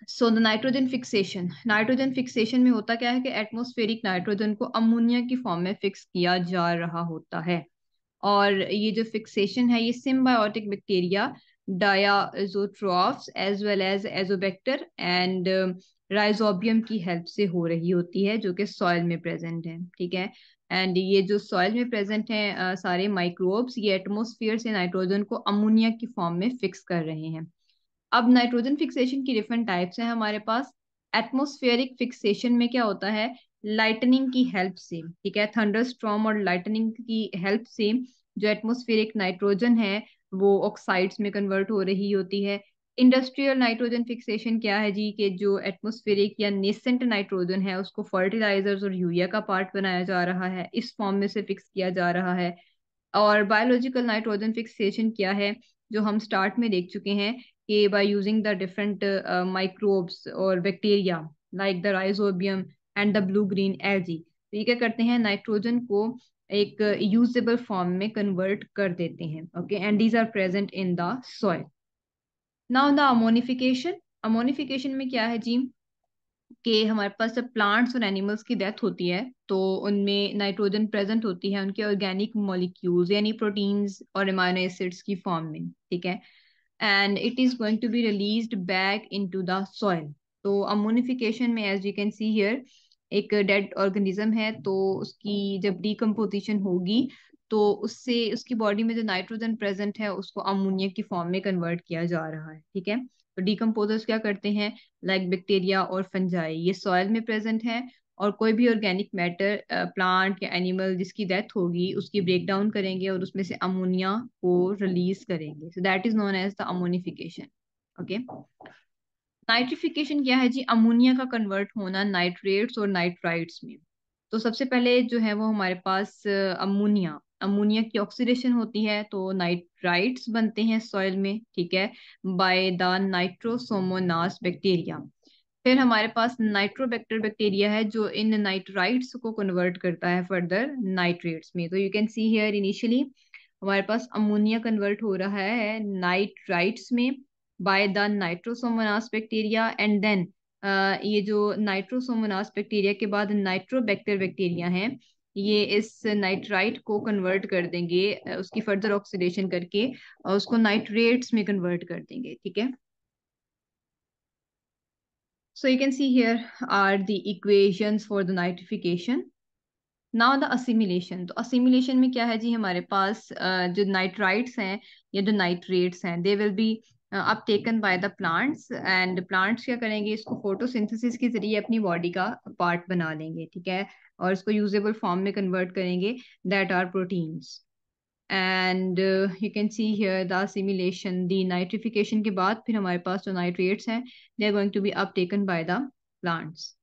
Speaker 1: So the nitrogen fixation nitrogen fixation में होता क्या है कि atmospheric nitrogen को अमोनिया की फॉर्म में फिक्स किया जा रहा होता है और ये जो फिक्सेशन है ये symbiotic bacteria diazotroph as well as azotobacter and rhizobium की हेल्प से हो रही होती है जो कि सॉयल में प्रेजेंट है ठीक है एंड ये जो सॉयल में प्रेजेंट है आ, सारे माइक्रोब्स ये एटमोसफियर से नाइट्रोजन को अमोनिया की फॉर्म में फिक्स कर रहे हैं अब नाइट्रोजन फिक्सेशन की डिफरेंट टाइप्स हैं हमारे पास एटमोस्फेयरिक फिक्सेशन में क्या होता है लाइटनिंग की हेल्प से ठीक है स्ट्रॉम और लाइटनिंग की हेल्प से जो एटमोस्फेरिक नाइट्रोजन है वो ऑक्साइड्स में कन्वर्ट हो रही होती है इंडस्ट्रियल नाइट्रोजन फिक्सेशन क्या है जी के जो एटमोस्फेरिक या नेसेंट नाइट्रोजन है उसको फर्टिलाइजर्स और यूरिया का पार्ट बनाया जा रहा है इस फॉर्म में से फिक्स किया जा रहा है और बायोलॉजिकल नाइट्रोजन फिक्सेशन क्या है जो हम स्टार्ट में देख चुके हैं A by using the different uh, microbes or bacteria like the rhizobium and the blue-green तो ये क्या करते हैं नाइट्रोजन को एक यूजेबल uh, फॉर्म में कन्वर्ट कर देते हैं okay and these are present in the soil now the ammonification ammonification में क्या है जी के हमारे पास जब प्लांट्स और एनिमल्स की डेथ होती है तो उनमें नाइट्रोजन प्रेजेंट होती है उनके ऑर्गेनिक मॉलिक्यूल्स यानी प्रोटीन्स और इमाइनो एसिड्स की फॉर्म में ठीक है and it is going to be released back into the soil तो अमोनिफिकेशन में as you can see here एक डेड ऑर्गेनिज्म है तो उसकी जब डीकम्पोजिशन होगी तो उससे उसकी बॉडी में जो नाइट्रोजन प्रेजेंट है उसको अमोनिया की फॉर्म में कन्वर्ट किया जा रहा है ठीक है तो डीकम्पोजर्स क्या करते हैं लाइक बैक्टीरिया और फंजाई ये सॉयल में प्रेजेंट है और कोई भी ऑर्गेनिक मैटर प्लांट या एनिमल जिसकी डेथ होगी उसकी ब्रेक डाउन करेंगे और उसमें से अमोनिया को रिलीज करेंगे so that is known as the ammonification okay nitrification क्या है जी अमोनिया का कन्वर्ट होना नाइट्रेट्स और नाइट्राइड्स में तो सबसे पहले जो है वो हमारे पास अमोनिया अमोनिया की ऑक्सीडेशन होती है तो नाइट्राइड्स बनते हैं सॉइल में ठीक है बाय द नाइट्रोसोमोनास बैक्टीरिया फिर हमारे पास नाइट्रोबैक्टर बैक्टीरिया है जो इन नाइट्राइट्स को कन्वर्ट करता है फर्दर नाइट्रेट्स में तो you can see here initially हमारे पास अमोनिया कन्वर्ट हो रहा है नाइट्राइट्स में by the nitrosomonas bacteria and then ये जो नाइट्रोसोमोनास बैक्टीरिया के बाद नाइट्रोबैक्टर बैक्टीरिया हैं ये इस नाइट्राइट को कन्वर्ट कर देंगे उसकी फर्दर ऑक्सीडेशन करके और उसको नाइट्रेट्स में कन्वर्ट कर देंगे ठीक है So you can see here are the equations for the nitrification. Now the assimilation. तो assimilation में क्या है जी हमारे पास जो नाइट्राइट्स हैं या जो नाइट्रेट्स हैं दे विल बी अब taken by the plants and plants क्या करेंगे इसको फोटोसिंथेसिस के जरिए अपनी बॉडी का पार्ट बना लेंगे ठीक है और इसको यूजेबल फॉर्म में कन्वर्ट करेंगे that are proteins and you can see here the simulation the nitrification के बाद फिर हमारे पास जो नाइट्रेट्स हैं they are going to be uptaken by the plants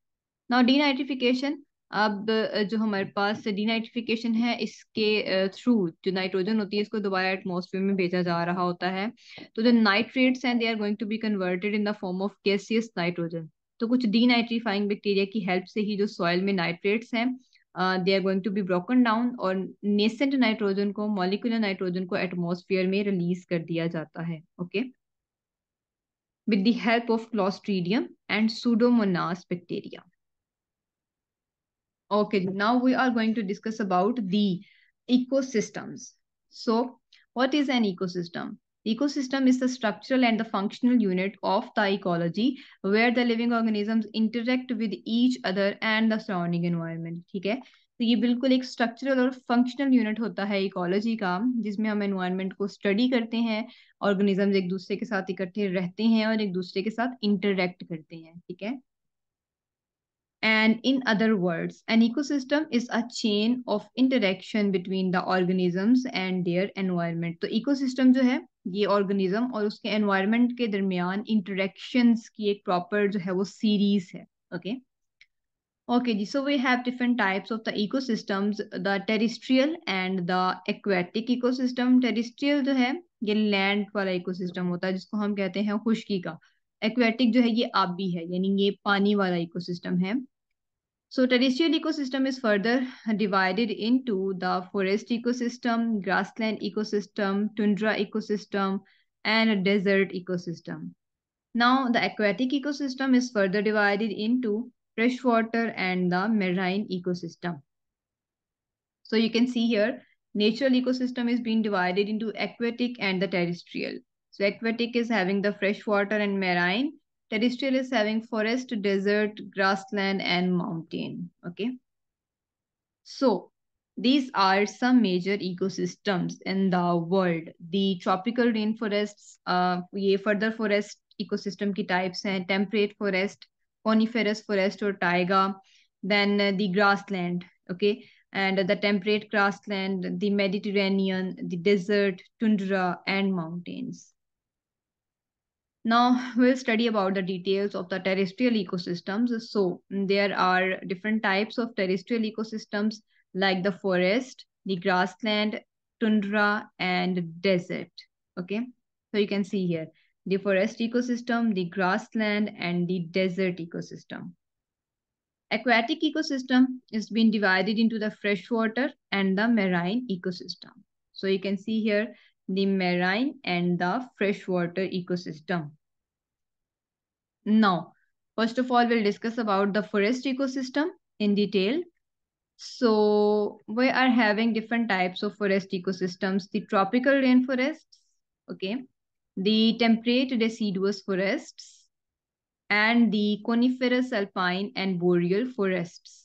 Speaker 1: now denitrification अब uh, जो हमारे पास डी नाइट्रिफिकेशन है इसके थ्रू uh, जो नाइट्रोजन होती है इसको दोबारा एटमॉस्फेयर में भेजा जा रहा होता है तो जो नाइट्रेट्स हैं they are going to be converted in the form of gaseous nitrogen तो कुछ डी नाइट्रीफाइंग बैक्टीरिया की हेल्प से ही जो सॉइल में नाइट्रेट्स हैं they are going to be broken down और नेसेंट नाइट्रोजन को मॉलिकुलर नाइट्रोजन को एटमोसफियर में रिलीज कर दिया जाता है okay with the help of clostridium and pseudomonas bacteria we are going to discuss about the ecosystem so what is an ecosystem Ecosystem is the structural and the functional unit of the ecology where the living organisms interact with each other and the surrounding environment. theek hai तो ये बिल्कुल एक structural और functional unit होता है ecology का जिसमें हम एनवायरनमेंट को स्टडी करते हैं ऑर्गेनिजम्स एक दूसरे के साथ इकट्ठे रहते हैं और एक दूसरे के साथ इंटरेक्ट करते हैं ठीक है And in other words, an ecosystem is a chain of interaction between the organisms and their environment. तो ecosystem जो है ये organism और उसके environment के दरमियान interactions की एक proper जो है वो series है okay okay ji so we have different types of the ecosystems the terrestrial and the aquatic ecosystem terrestrial जो है ये land वाला ecosystem होता है जिसको हम कहते हैं खुशकी का एक्वेटिक जो है ये आबी है यानी ये पानी वाला इकोसिस्टम है So terrestrial ecosystem is further divided into the forest ecosystem, grassland ecosystem, tundra ecosystem, and desert ecosystem. Now the aquatic ecosystem is further divided into freshwater and the marine ecosystem. So you can see here, natural ecosystem is being divided into aquatic and the terrestrial. So aquatic is having the freshwater and marine terrestrial is having forest, desert, grassland, and mountain. Okay. So these are some major ecosystems in the world. The tropical rainforests, uh, ये further forest ecosystem की types हैं, temperate forest, coniferous forest or taiga, then uh, the grassland, okay, and the temperate grassland, the Mediterranean, the desert, tundra, and mountains. Now we'll study about the details of the terrestrial ecosystems. So there are different types of terrestrial ecosystems like the forest, the grassland, tundra, and desert. Okay, so you can see here the forest ecosystem, the grassland, and the desert ecosystem. Aquatic ecosystem is being divided into the freshwater and the marine ecosystem. So you can see here the marine and the freshwater ecosystem. Now, first of all, we'll discuss about the forest ecosystem in detail. So we are having different types of forest ecosystems, the tropical rainforests, okay, the temperate deciduous forests, and the coniferous alpine and boreal forests.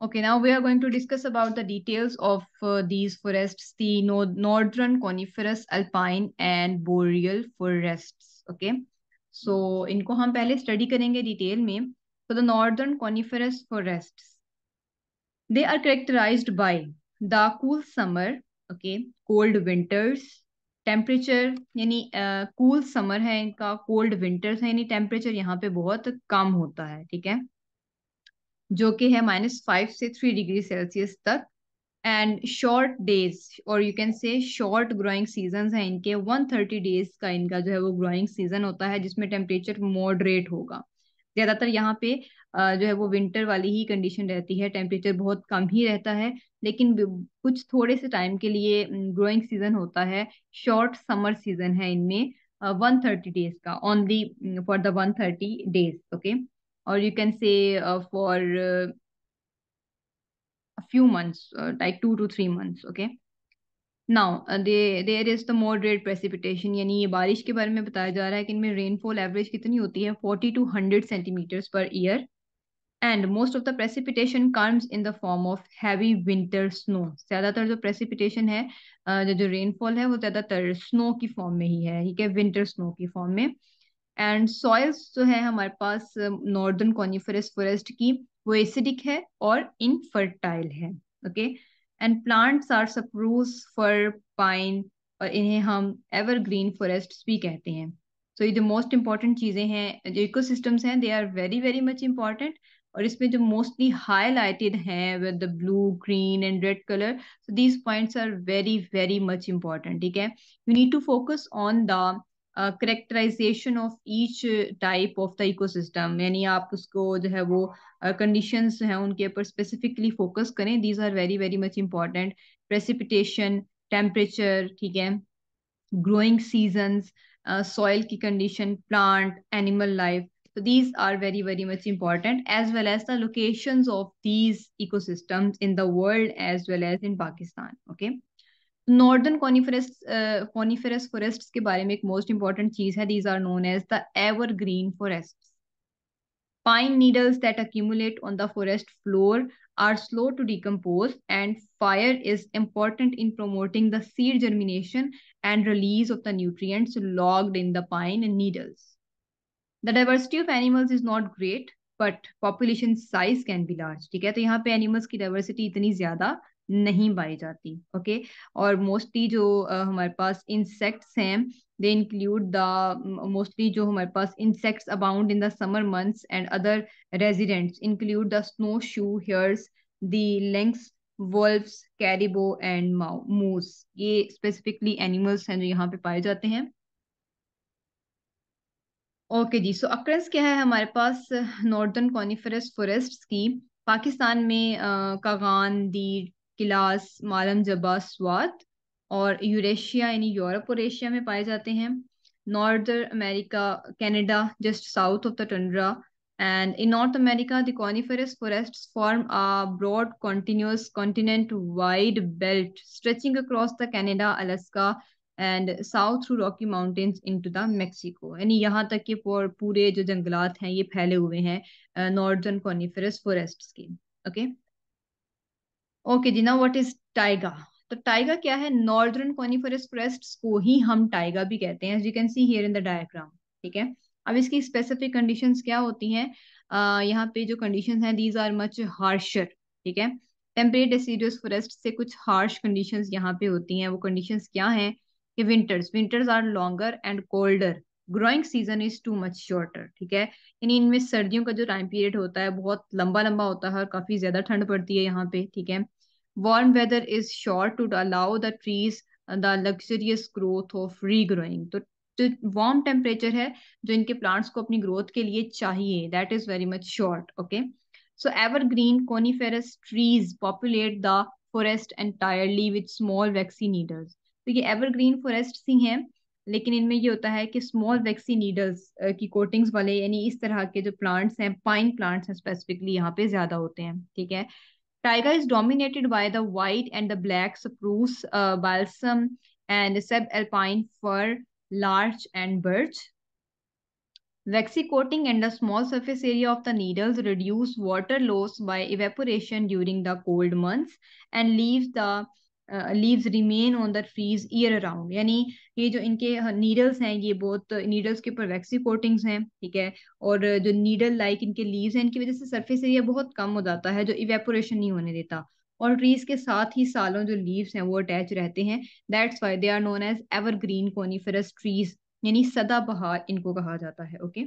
Speaker 1: Okay, now we are going to discuss about the details of uh, these forests, the no northern coniferous, alpine and boreal forests. Okay, so इनको हम पहले study करेंगे detail में So the northern coniferous forests, they are characterized by the cool summer, okay, cold winters, temperature यानी cool summer है इनका cold winters है यानी टेम्परेचर यहाँ पे बहुत कम होता है ठीक है जो कि है माइनस फाइव से थ्री डिग्री सेल्सियस तक एंड शॉर्ट डेज और you can say short growing season है इनके वन थर्टी डेज का इनका जो है वो ग्रोइंग सीजन होता है जिसमें टेम्परेचर मॉडरेट होगा ज़्यादातर यहाँ पे जो है वो विंटर वाली ही कंडीशन रहती है टेम्परेचर बहुत कम ही रहता है लेकिन कुछ थोड़े से टाइम के लिए ग्रोइंग सीजन होता है शॉर्ट समर सीजन है इनमें वन थर्टी डेज का only for the one thirty days okay or you can say uh, for uh, a few months, uh, like two to three months, okay? Now there is the moderate precipitation यानी ये बारिश के बारे में बताया जा रहा है कि इनमें रेनफॉल एवरेज कितनी होती है forty to hundred centimeters per year and most of the precipitation comes in the form of heavy winter snow ज्यादातर जो प्रेसिपिटेशन है जो रेनफॉल है वो ज्यादातर स्नो की फॉर्म में ही है ठीक है विंटर स्नो की फॉर्म में एंड सॉइल्स जो है हमारे पास नॉर्दर्न कॉनिफरस फॉरेस्ट की वो एसिडिक है और इनफर्टाइल है okay and plants are spruce fir pine और इन्हें हम एवरग्रीन फॉरेस्ट भी कहते हैं सो ये जो मोस्ट इंपॉर्टेंट चीज़ें हैं जो सिस्टम्स हैं they are very very much important और इसमें जो मोस्टली हाईलाइटेड हैं with the blue green and red colour so these points are very very much important ठीक है you need to focus on the characterization of each type of the ecosystem यानी आप उसको जो है वो कंडीशन uh, हैं उनके ऊपर स्पेसिफिकली फोकस करें these are very very much important precipitation temperature ठीक है ग्रोइंग सीजन्स सॉइल की condition plant animal life So these are very, very much important as well as the locations of these ecosystems in the world as well as in Pakistan. Okay. Northern coniferous coniferous forest के बारे में एक most important चीज है these are known as the evergreen forest pine needles that accumulate on the forest floor are slow to decompose and fire is important in promoting the seed germination and release of the nutrients locked in the pine needles the diversity of animals is not great but population size can be large ठीक है तो यहाँ पे animals की diversity इतनी ज्यादा नहीं पाई जाती ओके और मोस्टली जो हमारे पास इंसेक्ट्स हैं दे इंक्लूड द मोस्टली जो हमारे पास insects abound in the summer months and other residents include the snowshoe hares the lynx wolves caribou and moose ये स्पेसिफिकली एनिमल्स हैं जो यहाँ पे पाए जाते हैं ओके okay जी सो so, अक्रेंस क्या है हमारे पास नॉर्दर्न कॉनिफरस फॉरेस्ट्स की पाकिस्तान में आ, कागान दीर किलास मालम जबा स्वात और यूरेशिया यानी यूरोप और एशिया में पाए जाते हैं northern America Canada just south of the tundra and in North America the coniferous forest form a broad continuous continent wide belt stretching across the Canada alaska and south through Rocky Mountains into the Mexico यानी यहाँ तक के पूरे जो जंगलात हैं ये फैले हुए हैं नॉर्दर्न कॉनिफेरस फॉरेस्ट के ओके okay? ओके जी ना व्हाट इज टाइगा तो टाइगा क्या है नॉर्दर्न कॉनिफरस क्रेस्ट को ही हम टाइगा भी कहते हैं you can see here in the diagram ठीक है अब इसकी स्पेसिफिक कंडीशन क्या होती है uh, यहाँ पे जो कंडीशन है दीज आर मच हार्शर ठीक है टेम्परेट डेसीडियस फॉरेस्ट से कुछ हार्श कंडीशंस यहाँ पे होती हैं वो कंडीशंस क्या हैं कि winters winters are longer and colder growing season is too much shorter ठीक है यानी इनमें सर्दियों का जो टाइम पीरियड होता है बहुत लंबा लंबा होता है और काफी ज्यादा ठंड पड़ती है यहाँ पे ठीक है warm is short to allow the trees the luxurious growth of री regrowing तो जो वार्म टेम्परेचर है जो इनके प्लांट्स को अपनी ग्रोथ के लिए चाहिए that is very much short okay so evergreen coniferous trees populate the forest entirely with small waxy needles तो ये एवरग्रीन फॉरेस्ट सी हैं लेकिन इनमें ये होता है कि स्मॉल वैक्सी नीडल्स की कोटिंग्स वाले यानी इस तरह के जो प्लांट्स हैं पाइन प्लांट्स हैं स्पेसिफिकली यहाँ पे ज्यादा होते हैं ठीक है taiga is dominated by the white and the black spruce balsam and subalpine fir larch and birch waxy coating and the small surface area of the needles reduce water loss by evaporation during the cold months and leave the leaves remain on the trees year around यानी ये जो इनके needles हाँ, हैं ये बहुत needles के ऊपर वैक्सी कोटिंग्स हैं ठीक है और जो नीडल लाइक इनके लीव्स हैं इनकी वजह से सरफेस एरिया बहुत कम हो जाता है जो इवेपोरेशन नहीं होने देता और ट्रीज के साथ ही सालों जो लीव्स हैं वो अटैच रहते हैं that's why they are known as green coniferous trees यानी सदाबहार इनको कहा जाता है okay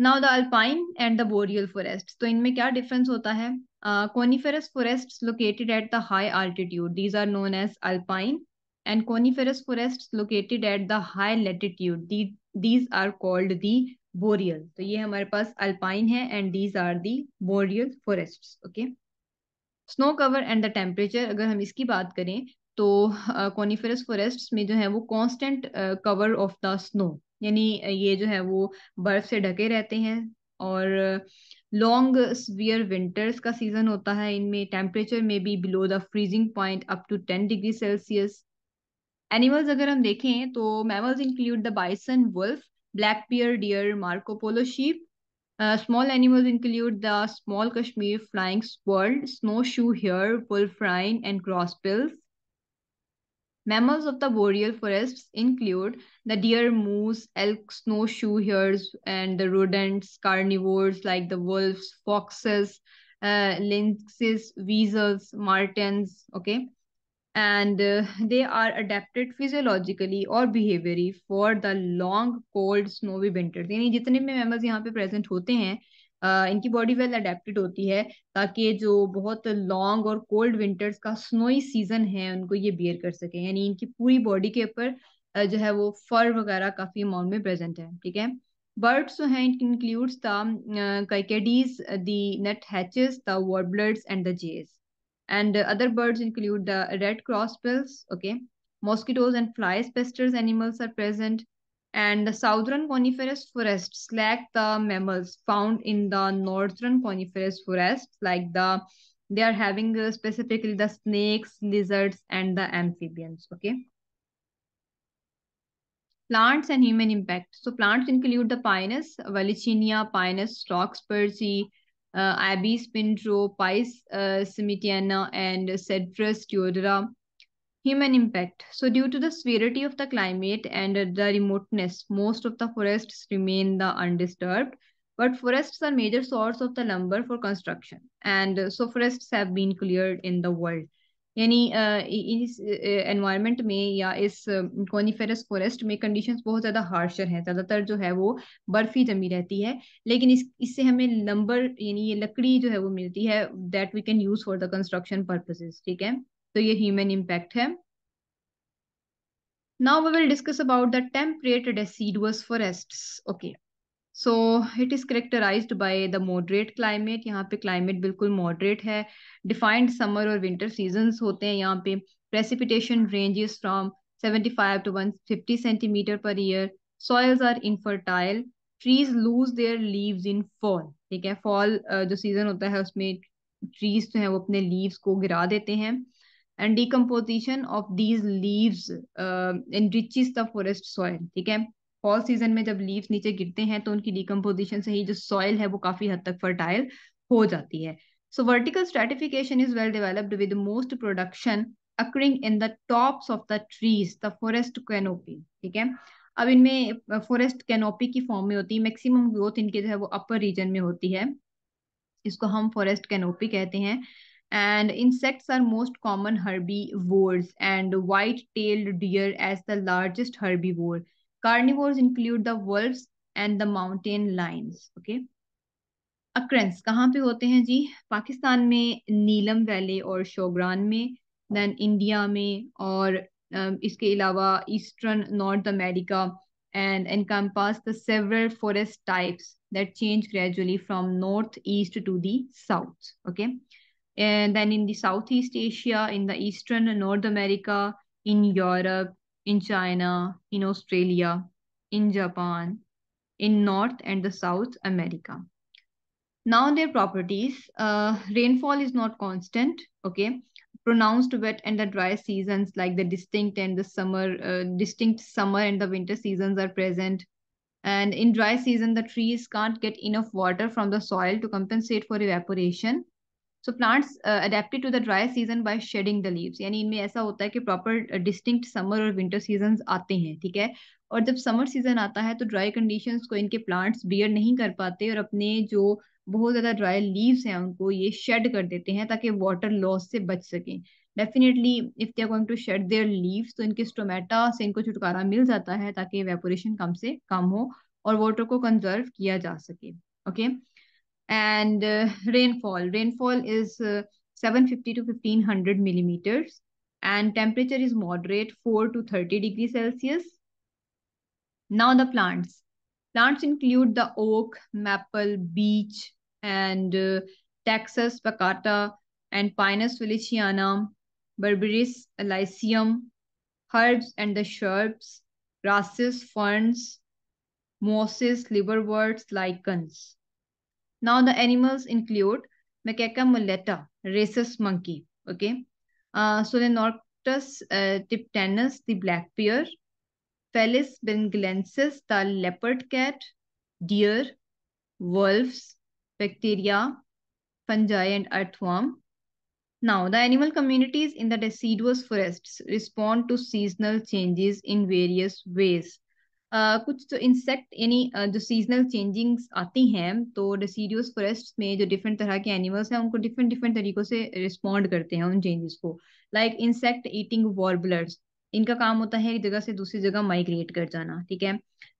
Speaker 1: now the alpine and the boreal forest तो इनमें क्या डिफरेंस होता है Uh, coniferous forests located at the high altitude. These are known as alpine. And coniferous forests located at the high latitude. The, these are called the boreal. तो ये हमारे पास alpine है and these are the boreal forests. Okay. Snow cover and the temperature. अगर हम इसकी बात करें तो कॉनिफेरस uh, फॉरेस्ट्स में जो है वो constant cover of the snow यानी ये जो है वो बर्फ से ढके रहते हैं और uh, लॉन्ग सिवियर विंटर्स का सीजन होता है इनमें टेम्परेचर में भी below the freezing point up to ten degree Celsius animals अगर हम देखें तो mammals include the bison wolf black bear deer Marco Polo sheep small animals include the small Kashmir flying स्वर्ल्ड snowshoe hare rain and crossbills Mammals of the boreal forests include the deer, moose, elk, snowshoe hares, and the rodents, carnivores like the wolves, foxes, uh, lynxes, weasels, martens, okay? And uh, they are adapted physiologically or behaviorally for the long, cold, snowy winters. यानी जितने भी mammals यहाँ पे present होते हैं, इनकी body well adapted होती है ताकि जो बहुत लॉन्ग और कोल्ड विंटर्स का स्नोई सीजन है उनको ये बियर कर सके यानी इनकी पूरी बॉडी के ऊपर जो है वो फर वगैरह काफी अमाउंट में प्रेजेंट है ठीक है birds includes the chickadees the nuthatches the warblers and the jays and other birds include the red cross okay mosquitoes and flies pesters animals are present and the southern coniferous forests lack the mammals found in the northern coniferous forests like the they are having uh, specifically the snakes lizards and the amphibians okay plants and human impact so plants include the pinus vallichinia pinus roxbursey uh, ibis pintro pice uh, and cedrus teodora Human impact. So due to the severity of the climate and the remoteness, most of the forests remain the undisturbed. But forests are major source of the lumber for construction. And so forests have been cleared in the world. यानी इस environment में या इस coniferous forest में conditions बहुत ज़्यादा harsher हैं ज़्यादातर जो है वो बर्फी जमी रहती है लेकिन इस इससे हमें लंबर यानी ये लकड़ी जो है वो मिलती है that we can use for the construction purposes ठीक है तो ये ह्यूमन इम्पैक्ट है now we will discuss about the temperate deciduous forests okay so it is characterize by the moderate climate यहाँ पे क्लाइमेट बिल्कुल मॉडरेट है डिफाइंड समर और विंटर सीजन होते हैं यहाँ पे precipitation ranges from seventy five to one fifty centimeter per year soils are infertile trees lose their leaves in fall ठीक है फॉल जो सीजन होता है उसमें ट्रीज जो है वो अपने लीव्स को गिरा देते हैं and decomposition of these leaves is the forest soil ठीक है फॉल सीजन में जब लीव्स नीचे गिरते हैं तो उनकी डीकम्पोजिशन से ही जो सॉइल है वो काफी हद तक फर्टाइल हो जाती है so vertical stratification is well developed with most production occurring in the tops of the trees the forest canopy ठीक है अब इनमें फॉरेस्ट कैनोपी की फॉर्म में होती है मैक्सिमम ग्रोथ इनके जो है वो अपर रीजन में होती है इसको हम फॉरेस्ट कैनोपी कहते हैं and insects are most common herbivores and white-tailed deer as the largest herbivore carnivores include the wolves and the mountain lions okay occurrence kahan pe hote hain ji pakistan mein neelam valley aur shogran mein then india mein aur um, iske ilawa eastern north america and encompass the several forest types that change gradually from northeast to the south okay and then in the Southeast Asia, in the Eastern and North America, in Europe, in China, in Australia, in Japan, in North and the South America. Now their properties, uh, rainfall is not constant, okay? Pronounced wet and the dry seasons like the distinct and the summer, uh, distinct summer and the winter seasons are present. And in dry season, the trees can't get enough water from the soil to compensate for evaporation so plants adapted to the dry season by shedding the leaves यानी इनमें ऐसा होता है कि proper distinct summer और winter season आते हैं ठीक है और जब समर सीजन आता है तो ड्राई कंडीशन को इनके प्लांट्स बियर नहीं कर पाते और अपने जो बहुत ज्यादा ड्राई लीव्स हैं उनको ये शेड कर देते हैं ताकि वाटर लॉस से बच सकें definitely if they are going to shed their leaves तो इनके स्टोमेटा से इनको छुटकारा मिल जाता है ताकि वेपोरेशन कम से कम हो और वाटर को कंजर्व किया जा सके okay okay? and uh, rainfall rainfall is uh, 750 to 1500 millimeters and temperature is moderate 4 to 30 degrees celsius now the plants plants include the oak maple beech and uh, texas pacata and pinus feliciana berberis elysium herbs and the shrubs grasses ferns mosses liverworts lichens now the animals include Macaca mullata, rhesus monkey, okay? Uh, so the Nortus uh, tiptanus, the black bear, Felis bengalensis, the leopard cat, deer, wolves, bacteria, fungi and earthworm. Now, the animal communities in the deciduous forests respond to seasonal changes in various ways. कुछ तो जो insect यानी जो seasonal changings आती हैं तो डिसीडियोस forest में जो डिफरेंट तरह के एनिमल्स हैं उनको डिफरेंट डिफरेंट तरीकों से रिस्पॉन्ड करते हैं उन चेंजेस को लाइक इंसेक्ट ईटिंग वॉर्बलर्स इनका काम होता है एक जगह से दूसरी जगह माइग्रेट कर जाना ठीक है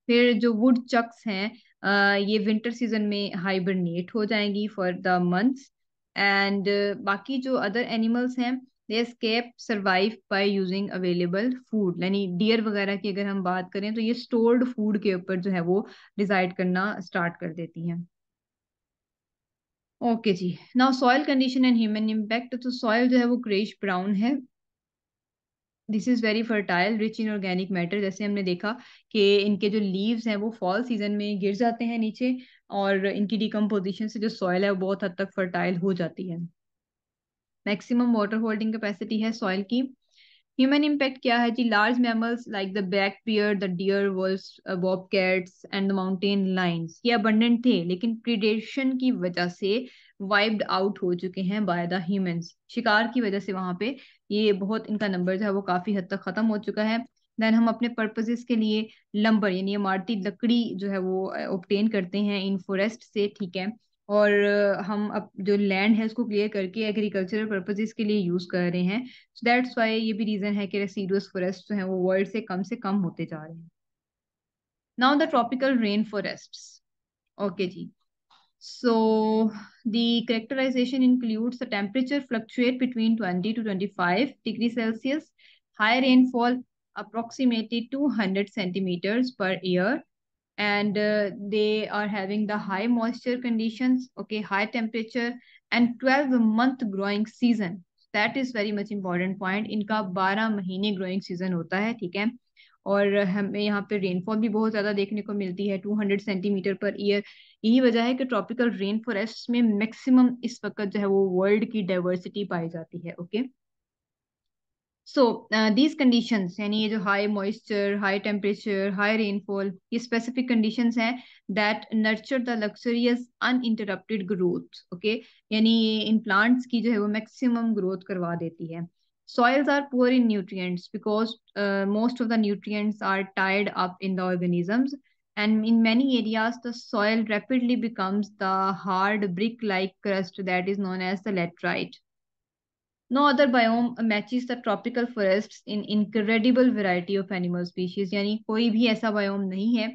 Speaker 1: फिर जो वुड चक्स हैं ये विंटर सीजन में हाइबरनेट हो जाएंगी फॉर द मंथ्स एंड बाकी जो अदर एनिमल्स हैं they escape survive by using available food यानी डियर वगैरह की अगर हम बात करें तो ये स्टोर्ड फूड के ऊपर जो है वो डिसाइड करना स्टार्ट कर देती हैं ओके okay जी now soil condition and human impact तो सॉयल जो है वो क्रेश ब्राउन है this is very fertile rich in organic matter जैसे हमने देखा कि इनके जो लीव्स हैं वो फॉल सीजन में गिर जाते हैं नीचे और इनकी डिकम्पोजिशन से जो सॉयल है वो बहुत हद तक फर्टाइल हो जाती है मैक्सिमम वाटर होल्डिंग कैपेसिटी है सॉइल की ह्यूमन इम्पैक्ट क्या है जी large mammals like the black bear the deer wolves bobcats and the mountain lions ये अबंडेंट थे लेकिन प्रीडेशन की वजह से वाइब्ड आउट हो चुके हैं बाय द ह्यूमंस शिकार की वजह से वहां पे ये बहुत इनका नंबर जो है वो काफी हद तक खत्म हो चुका है देन हम अपने पर्पजेस के लिए लंबर यानी इमारती लकड़ी जो है वो ऑप्टेन uh, करते हैं इन फॉरेस्ट से ठीक है और हम अब जो लैंड है उसको क्लियर करके एग्रीकल्चरल पर्पजेज के लिए यूज कर रहे हैं सो दैट्स वाई ये भी रीजन है कि रेसिडुअस फॉरेस्ट जो है वो वर्ल्ड से कम से कम होते जा रहे हैं now the tropical rain forest okay जी So the characterization includes the temperature fluctuate between 20 to 25 degree Celsius, high rainfall approximately 200 centimeters per year, and uh, they are having the high moisture conditions okay high temperature and 12 month growing season that is very much important point inka 12 mahine growing season hota hai theek hai और हमें यहाँ पे rainfall भी बहुत ज़्यादा देखने को मिलती है 200 सेंटीमीटर पर ईयर यही वजह है कि ट्रॉपिकल रेन फॉरेस्ट में मैक्सिमम इस वक्त जो है वो वर्ल्ड की डाइवर्सिटी पाई जाती है okay okay? So these condition यानी ये जो high moisture high temperature high rainfall ये स्पेसिफिक कंडीशन हैं that nurture the luxurious interrupted growth okay यानी ये इन प्लांट्स की जो है वो मैक्सिमम ग्रोथ करवा देती है soils are poor in nutrients because uh, most of the nutrients are tied up in the organisms and in many areas the soil rapidly becomes the hard brick like crust that is known as the laterite no other biome matches the tropical forest in incredible variety of animal species यानी कोई भी ऐसा biome नहीं है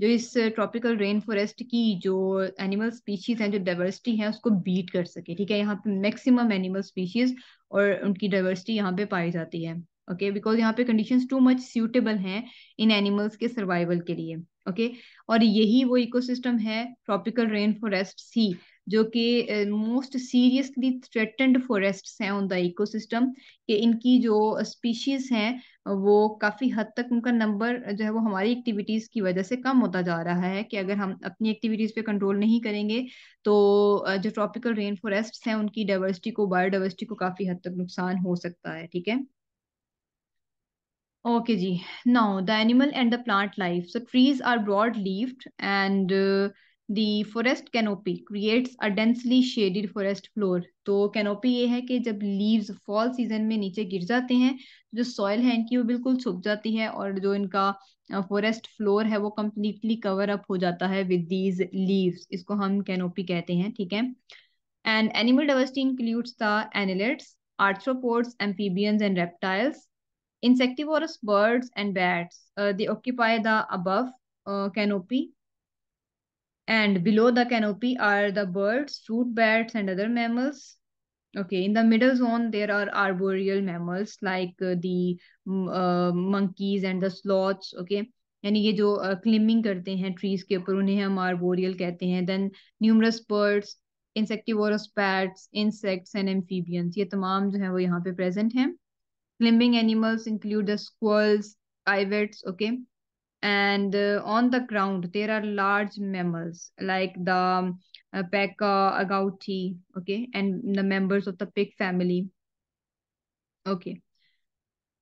Speaker 1: जो इस tropical rain forest की जो एनिमल स्पीशीज हैं जो डाइवर्सिटी है उसको बीट कर सके ठीक है यहाँ पे मैक्सिमम एनिमल स्पीशीज और उनकी डाइवर्सिटी यहाँ पे पाई जाती है ओके बिकॉज यहाँ पे कंडीशन टू मच सूटेबल हैं इन एनिमल्स के सर्वाइवल के लिए ओके okay? और यही वो इकोसिस्टम है ट्रॉपिकल रेन फॉरेस्ट ही जो कि मोस्ट सीरियसली थ्रेटेंड फॉरेस्ट हैं ऑन द इकोसिस्टम कि इनकी जो स्पीशीज हैं वो काफ़ी हद तक उनका नंबर जो है वो हमारी एक्टिविटीज़ की वजह से कम होता जा रहा है कि अगर हम अपनी एक्टिविटीज़ पे कंट्रोल नहीं करेंगे तो जो ट्रॉपिकल रेन फॉरेस्ट हैं उनकी डाइवर्सिटी को बायोडाइवर्सिटी को काफ़ी हद तक नुकसान हो सकता है ठीक है Okay, जी now the animal and the plant life so trees are broad leaved and the forest canopy creates a densely shaded forest floor तो कैनोपी ये है कि जब लीव्स फॉल सीजन में नीचे गिर जाते हैं जो सॉइल है इनकी वो बिल्कुल सूख जाती है और जो इनका फॉरेस्ट फ्लोर है वो कम्प्लीटली कवर अप हो जाता है विद दीज लीव्स इसको हम कैनोपी कहते हैं ठीक है and animal diversity includes the annelids arthropods, amphibians, and reptiles. Insectivorous birds and bats. Uh, they occupy the above uh, and below the canopy are the birds, fruit bats, and other mammals. Okay, in the middle zone, there are arboreal mammals like uh, the uh, monkeys and the sloths, okay? यानी ये जो क्लिमिंग uh, करते हैं trees के ऊपर उन्हें हम arboreal कहते हैं then numerous birds insectivorous bats insects and amphibians ये तमाम जो है वो यहाँ पे प्रेजेंट हैं climbing animals include the squirrels civets okay okay? and uh, on the ground there are large mammals like the uh, pecca agouti okay and the members of the pig family okay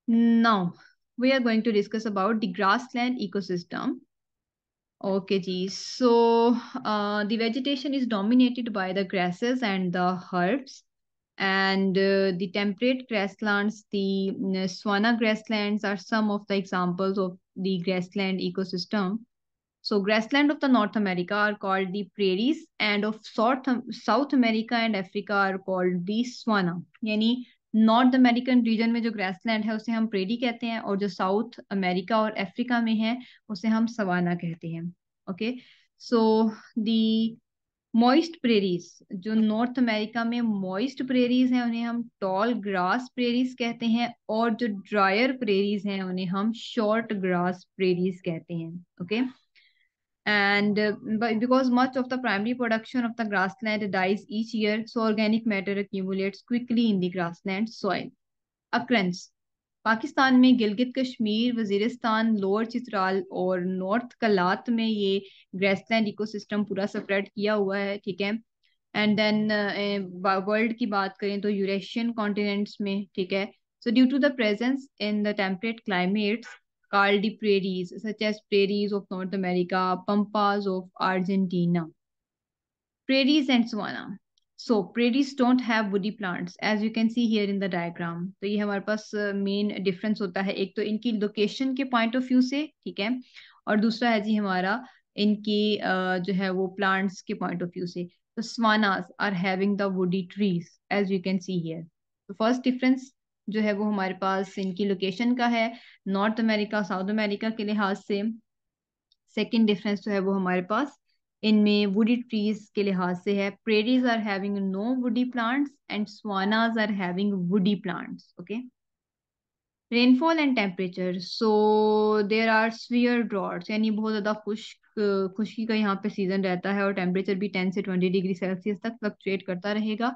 Speaker 1: now we are going to discuss about the grassland ecosystem okay ji so uh, the vegetation is dominated by the grasses and the herbs and uh, the temperate grasslands, the uh, grasslands are some of the examples of the grassland ecosystem. So grassland of the North America are called the prairies and of South, South America and Africa are called the savanna. Yani North American region mein jo grassland hai उसे hum prairie kehte hain aur jo South America aur Africa mein hai उसे hum savanna kehte hain. Okay. So the moist prairies जो North America में moist prairies हैं उन्हें हम toll grass prairies कहते हैं और जो ड्रायर प्रेरीज हैं उन्हें हम शॉर्ट ग्रास प्रेरीज कहते हैं okay and because much of the primary production of the grassland dies each year so organic matter accumulates quickly in the grassland soil occurrence Pakistan में Gilgit Kashmir Waziristan Lower Chitral और north कलात में ये grassland ecosystem पूरा spread किया हुआ है ठीक है एंड देन वर्ल्ड की बात करें तो यूरेशियन कॉन्टिनेंट्स में ठीक है so due to the presence in the temperate climates कार्डी prairies such such prairies of North America pampas of of prairies and and so prairies don't have woody plants as you can see here in the diagram तो ये हमारे पास main uh, difference होता है एक तो इनकी location के point of view से ठीक है और दूसरा है जी हमारा इनकी uh, जो है वो प्लांट्स के पॉइंट ऑफ व्यू से तो swanas are having the woody trees as you can see here तो फर्स्ट डिफरेंस जो है वो हमारे पास इनकी लोकेशन का है नॉर्थ अमेरिका साउथ अमेरिका के लिहाज से सेकेंड डिफरेंस जो है वो हमारे पास इनमें वुडी ट्रीज के लिहाज से है prairies are having no woody plants and savannas are having woody plants okay rainfall and temperature so there are severe droughts यानी बहुत ज़्यादा खुश्क खुशी का यहाँ पे सीजन रहता है और टेम्परेचर भी टेन से ट्वेंटी डिग्री सेल्सियस तक फ्लक्चुएट करता रहेगा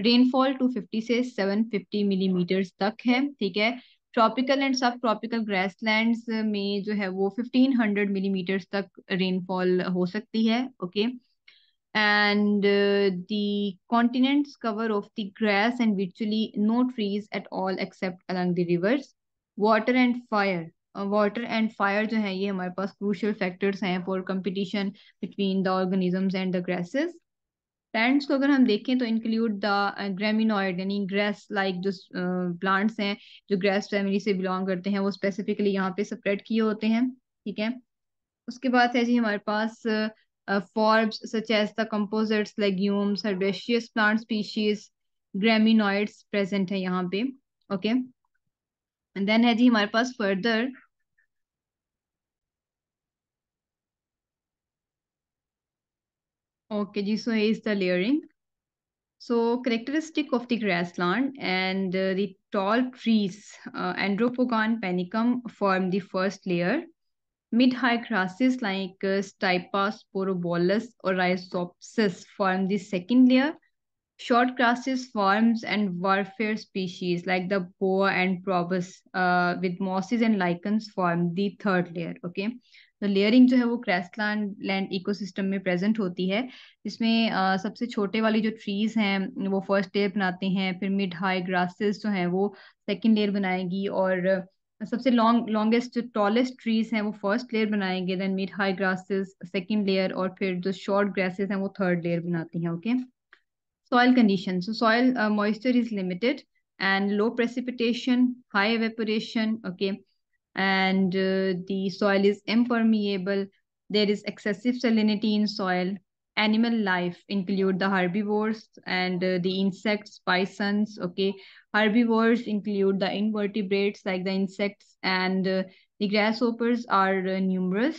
Speaker 1: रेनफॉल टू फिफ्टी से सेवन फिफ्टी मिलीमीटर्स तक है ठीक है tropical and subtropical grasslands में जो है वो 1500 मिलीमीटर्स mm तक रेनफॉल हो सकती है okay and the continents cover of the grass and विचुअली no trees at all except along the rivers water and fire water and fire जो है ये हमारे पास क्रूशल फैक्टर्स हैं for competition between the organisms and the grasses plants को अगर हम देखें तो इंक्लूड द ग्रेमिनॉइड यानी ग्रेस लाइक जो प्लांट्स uh, हैं जो ग्रेस फैमिली से बिलोंग करते हैं वो स्पेसिफिकली यहाँ पे स्प्रेड किए होते हैं ठीक है उसके बाद है जी हमारे पास forbs such as the composites legumes herbaceous plant species graminoids present है यहाँ पे ओके okay? देन है जी हमारे पास further Okay, this is the layering. So characteristic of the grassland and uh, the tall trees, uh, Andropogon panicum form the first layer. Mid-high grasses like uh, Stipa, Sporobolus or Rhizopsis form the second layer. Short grasses forms and warfare species like the boa and probus uh, with mosses and lichens form the third layer. Okay, तो layering जो है वो grassland land ecosystem में present होती है इसमें सबसे छोटे वाली जो ट्रीज हैं वो फर्स्ट लेयर बनाते हैं फिर मिड हाई ग्रासेस जो हैं वो सेकेंड लेयर बनाएगी और सबसे लॉन्ग लॉन्गेस्ट जो टॉलेस्ट ट्रीज हैं वो फर्स्ट लेयर बनाएंगे then mid high grasses second layer और फिर जो शॉर्ट ग्रासेस हैं वो थर्ड लेयर बनाती हैं okay soil condition so soil moisture is limited and low precipitation high evaporation okay and uh, the soil is impermeable. There is excessive salinity in soil. Animal life include the herbivores and uh, the insects, bisons, okay. Herbivores include the invertebrates like the insects and uh, the grasshoppers are uh, numerous.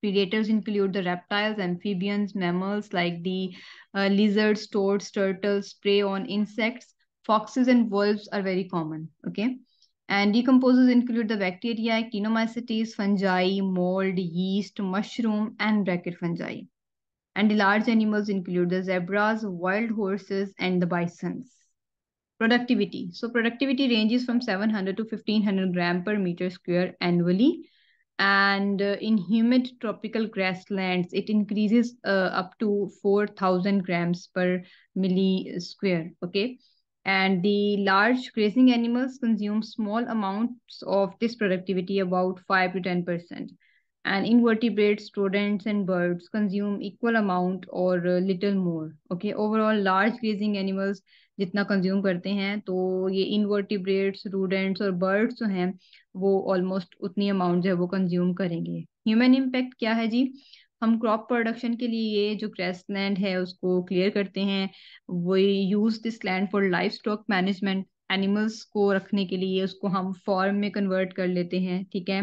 Speaker 1: Predators include the reptiles, amphibians, mammals like the uh, lizards, toads, turtles, prey on insects. Foxes and wolves are very common, okay. And decomposers include the bacteria, actinomycetes, fungi, mold, yeast, mushroom, and bracket fungi. And the large animals include the zebras, wild horses, and the bisons. Productivity. So productivity ranges from 700 to 1500 gram per meter square annually. And uh, in humid tropical grasslands, it increases uh, up to 4,000 grams per milli square. Okay. and the large grazing animals consume small amounts of this productivity about 5 to 10 percent and invertebrates rodents and birds consume equal amount or little more okay overall large grazing animals जितना consume करते हैं तो ये invertebrates रूडेंट्स और birds जो हैं वो almost उतनी अमाउंट जो है वो कंज्यूम करेंगे ह्यूमन इम्पैक्ट क्या है जी हम क्रॉप प्रोडक्शन के लिए ये जो ग्रेस लैंड है उसको क्लियर करते हैं we use this land for livestock management animals को रखने के लिए उसको हम फॉर्म में कन्वर्ट कर लेते हैं ठीक है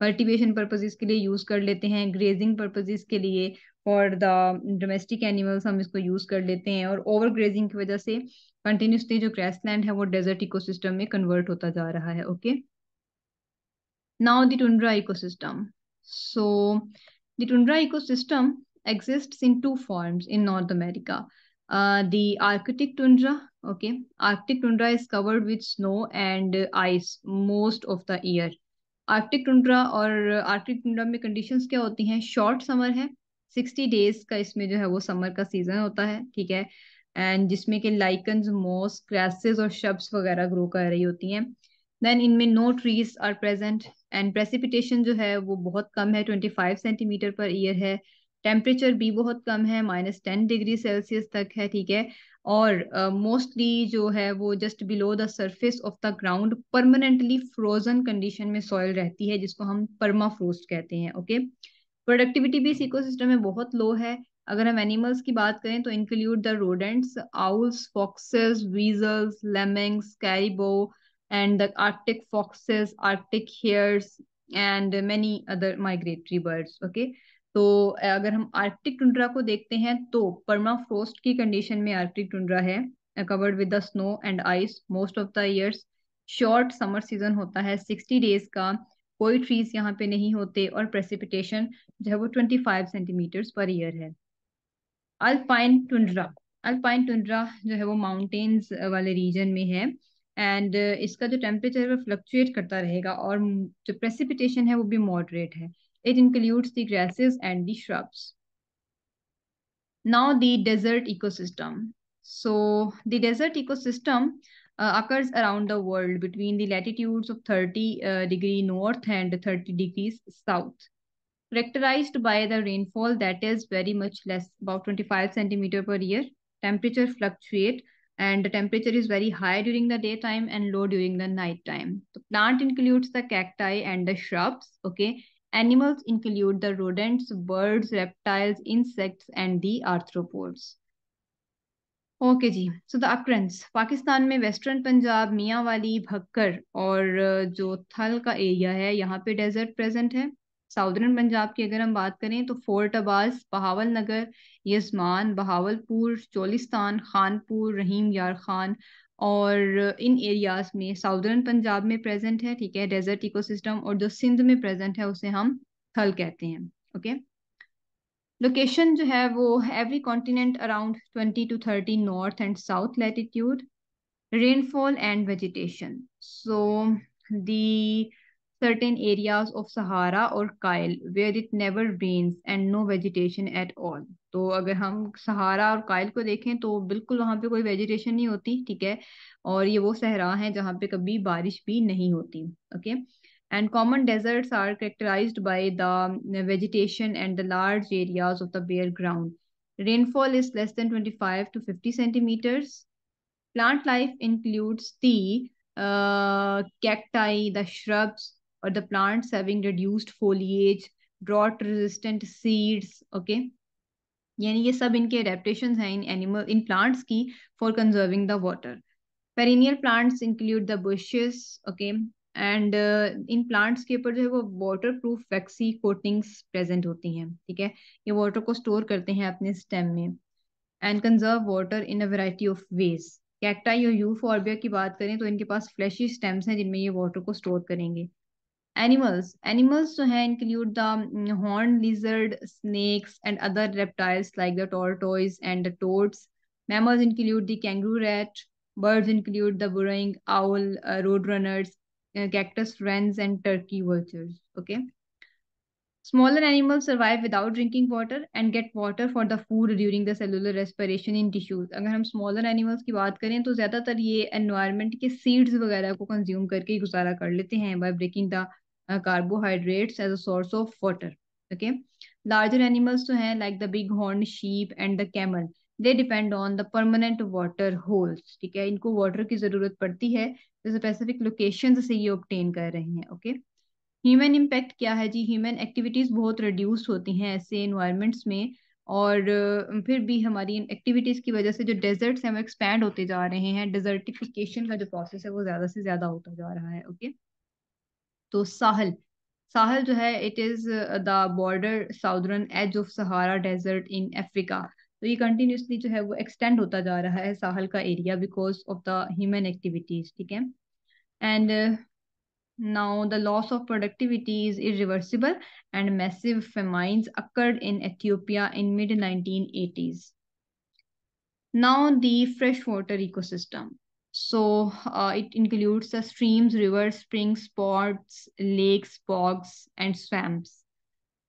Speaker 1: कल्टिवेशन पर्पजेज के लिए यूज कर लेते हैं ग्रेजिंग पर्पजेज के लिए फॉर द डोमेस्टिक एनिमल्स हम इसको यूज कर लेते हैं और ओवर ग्रेजिंग की वजह से कंटिन्यूसली जो ग्रेस लैंड है वो डेजर्ट इकोसिस्टम में कन्वर्ट होता जा रहा है okay now tundra eco ecosystem so The tundra ecosystem exists in two forms in North America. Uh, the Arctic tundra, okay, Arctic tundra is covered with snow and ice most of the year. Arctic tundra और Arctic tundra में conditions क्या होती हैं short summer है sixty days का इसमें जो है वो समर का सीजन होता है ठीक है एंड जिसमें कि लाइकन्स मॉस ग्रासेस और शब्स वगैरह ग्रो कर रही होती हैं देन इनमें no trees are present and precipitation जो है वो बहुत कम है twenty five centimetre per year है टेम्परेचर भी बहुत कम है माइनस टेन डिग्री सेल्सियस तक है ठीक है और मोस्टली uh, जो है वो just below the surface of the ground permanently frozen condition में सॉयल रहती है जिसको हम परमा फ्रोस्ट कहते हैं ओके प्रोडक्टिविटी भी इस इकोसिस्टम में बहुत लो है अगर हम एनिमल्स की बात करें तो include the rodents owls foxes weasels lemmings caribou and the Arctic foxes, Arctic hares, and many other migratory birds. Okay. तो अगर हम आर्कटिक टुंड्रा को देखते हैं तो परमा फ्रोस्ट की कंडीशन में आर्कटिक टुंड्रा है covered with the snow and ice most of the years short summer season होता है सिक्सटी डेज का कोई ट्रीज यहाँ पे नहीं होते और प्रेसिपिटेशन जो है वो twenty five centimetres per year है अल्पाइन टुंड्रा अल्पाइन टुंड्रा जो है वो माउंटेन्स वाले रीजन में है एंड uh, इसका जो टेम्परेचर है वो फ्लक्चुएट करता रहेगा और जो प्रेसिपिटेशन है वो भी मॉडरेट है it includes the grasses and the shrubs now the desert ecosystem so the desert ecosystem occurs around the world between the latitudes of thirty degree north and thirty degrees south characterize by the rainfall that is very much less about twenty five centimetre per year temperature fluctuate and the temperature is very high during the daytime and low during the night time The plant includes the cacti and the shrubs, okay? Animals include the rodents, birds, reptiles, insects, and the arthropods. Okay जी so the occurrence Pakistan में western Punjab मियाँ वाली भक्कर और जो थल का area है यहाँ पे डेजर्ट प्रेजेंट है साउदर्न पंजाब की अगर हम बात करें तो फोर्ट अबास बहावल नगर यजमान बहावलपुर चोलिस्तान खानपुर रहीम यार खान और इन एरियाज में साउदर्न पंजाब में प्रेजेंट है ठीक है डेजर्ट इकोसिस्टम और जो सिंध में प्रेजेंट है उसे हम थल कहते हैं ओके लोकेशन जो है वो every continent around twenty to thirty north and south latitude rainfall and vegetation so the certain areas of Sahara or Kyle where it never rains and no vegetation at all. तो अगर हम सहारा और कायल को देखें तो बिल्कुल वहाँ पे कोई वेजिटेशन नहीं होती ठीक है और ये वो सहरा हैं जहाँ पे कभी बारिश भी नहीं होती okay and common deserts are characterize by the vegetation and the large areas of the bare ground rainfall is less than 25 to fifty centimetres plant life includes the cacti the shrubs or the plants having reduced foliage drought resistant seeds okay यानी ये सब इनके adaptation हैं इन animal इन plants की for conserving the water perennial plants include the bushes okay and इन plants के ऊपर जो है वो waterproof waxy coatings present होती हैं ठीक है ये वाटर को स्टोर करते हैं अपने स्टेम में and conserve water in a variety of ways cacti और यूफोर्बिया की बात करें तो इनके पास फ्लैशी स्टेम्स हैं जिनमें ये वाटर को स्टोर करेंगे Animals. Animals जो include the mm, horned lizard, snakes and other reptiles like the tortoise and the toads. Mammals include the kangaroo rat. Birds include the burrowing owl, uh, roadrunners, uh, cactus wrens and turkey vultures. Okay. Smaller animals survive without drinking water and get water for the food during the cellular respiration in tissues. अगर हम smaller animals की बात करें तो ज़्यादातर ये environment के seeds वगैरह को consume करके गुजारा कर लेते हैं by breaking the carbohydrates as a source of water okay larger animals तो हैं like the bighorn sheep and the camel they depend on the permanent water holes ठीक है इनको वाटर की जरूरत पड़ती है स्पेसिफिक लोकेशन से ये ऑप्टेन कर रहे हैं ओके ह्यूमन इम्पैक्ट क्या है जी ह्यूमन एक्टिविटीज़ बहुत रिड्यूस होती हैं ऐसे इन्वायरमेंट्स में और uh, फिर भी हमारी इन एक्टिविटीज़ की वजह से जो डेजर्ट्स हैं वो एक्सपैंड होते जा रहे हैं डेजर्टिफिकेशन का जो प्रोसेस है वो ज़्यादा से ज़्यादा होता जा रहा है ओके okay? तो साहल साहल जो है it is the border southern edge of Sahara desert in Africa तो ये कंटिन्यूसली जो है वो एक्सटेंड होता जा रहा है साहल का area because of the human activities ठीक है and now the loss of productivity is irreversible and massive famines occurred in Ethiopia in mid nineteen eighties now the fresh water ecosystem So uh, it includes the streams, rivers, springs, ponds, lakes, bogs, and swamps.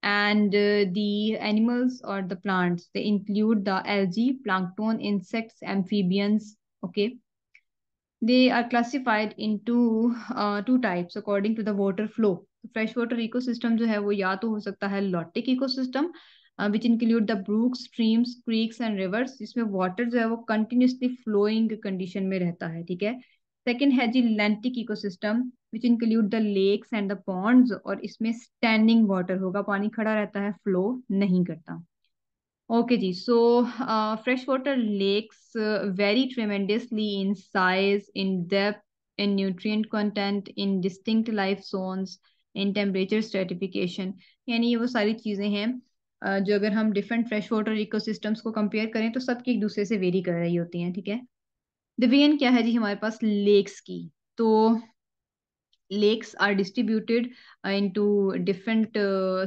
Speaker 1: And uh, the animals or the plants, they include the algae, plankton, insects, amphibians, okay? They are classified into uh, two types according to the water flow. Freshwater ecosystem, ecosystem जो है वो या तो हो सकता है which include the brook streams creeks and rivers जिसमें water जो है वो कंटिन्यूसली फ्लोइंग कंडीशन में रहता है ठीक है सेकेंड है जी lentic ecosystem which include the lakes and the ponds और इसमें स्टैंडिंग वाटर होगा पानी खड़ा रहता है फ्लो नहीं करता ओके जी so fresh water lakes vary tremendously in size in depth in nutrient content in distinct life zones in temperature stratification यानी ये वो सारी चीज़ें हैं जो अगर हम डिफरेंट फ्रेश वाटर इकोसिस्टम्स को कंपेयर करें तो सबकी एक दूसरे से वेरी कर रही होती है ठीक है दिवियन क्या है जी हमारे पास लेक्स की तो lakes are distributed into different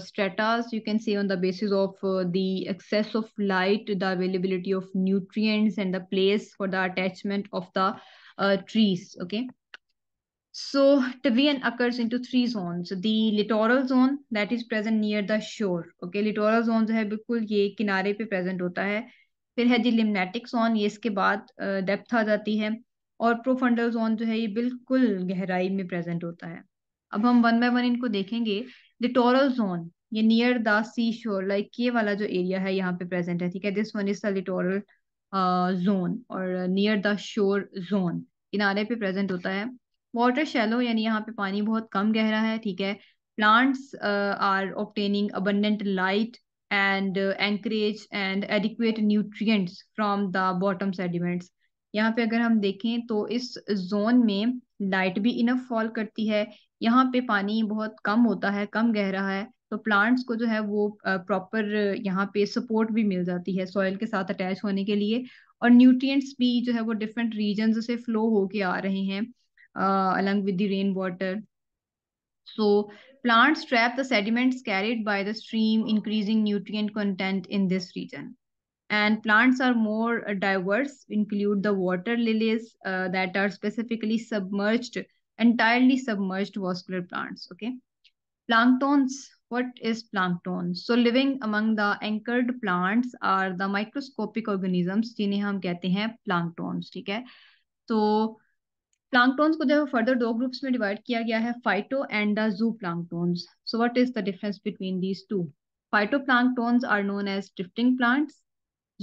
Speaker 1: stratas you can see on the basis of the access of light the availability of nutrient and the place for the attachment of the trees okay So Tavian occurs into three zones. The littoral zone that is present near the shore. Okay, littoral zone जो है बिल्कुल ये किनारे पे present होता है फिर है जी लिम्नेटिक जोन ये इसके बाद डेप्थ आ जाती है और प्रोफंडल जोन जो है ये बिल्कुल गहराई में प्रेजेंट होता है अब हम वन बाय वन इनको देखेंगे लिटोरल जोन ये near the sea shore like ये वाला जो एरिया है यहाँ पे प्रेजेंट है ठीक है this one is the littoral zone और नियर द शोर जोन किनारे पे प्रेजेंट होता है वाटर शेलो यानी यहाँ पे पानी बहुत कम गहरा है ठीक है plants are obtaining abundant light and anchorage and adequate nutrients from the bottom sediments यहाँ पे अगर हम देखें तो इस जोन में लाइट भी इनफ फॉल करती है यहाँ पे पानी बहुत कम होता है कम गहरा है तो प्लांट्स को जो है वो प्रॉपर uh, uh, यहाँ पे सपोर्ट भी मिल जाती है सॉइल के साथ अटैच होने के लिए और न्यूट्रिएंट्स भी जो है वो डिफरेंट रीजन से फ्लो होके आ रहे हैं uh, along with the rainwater. So plants trap the sediments carried by the stream, increasing nutrient content in this region. And plants are more uh, diverse, include the water lilies uh, that are specifically submerged, entirely submerged vascular plants, okay? Planktons, what is plankton? So living among the anchored plants are the microscopic organisms which we कहते हैं planktons, Okay. है? So प्लांकटोन्स को जो further दो groups में divide किया गया है phyto and the zooplanktons so what is the difference between these two phytoplanktons are known as drifting plants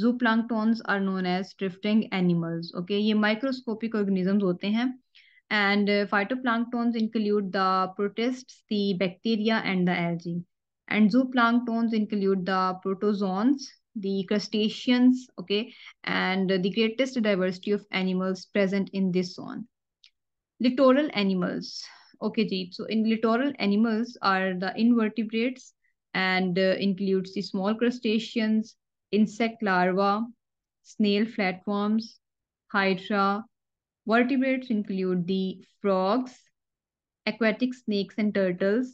Speaker 1: zooplanktons are known as drifting animals okay ये microscopic organisms होते हैं and phytoplanktons include the protist the bacteria and the algae and zooplanktons include the protozoans the crustaceans okay and the greatest diversity of animals present in this zone littoral animals. Okay, Jeet. So in littoral animals are the invertebrates and uh, includes the small crustaceans, insect larvae, snail flatworms, hydra. Vertebrates include the frogs, aquatic snakes and turtles.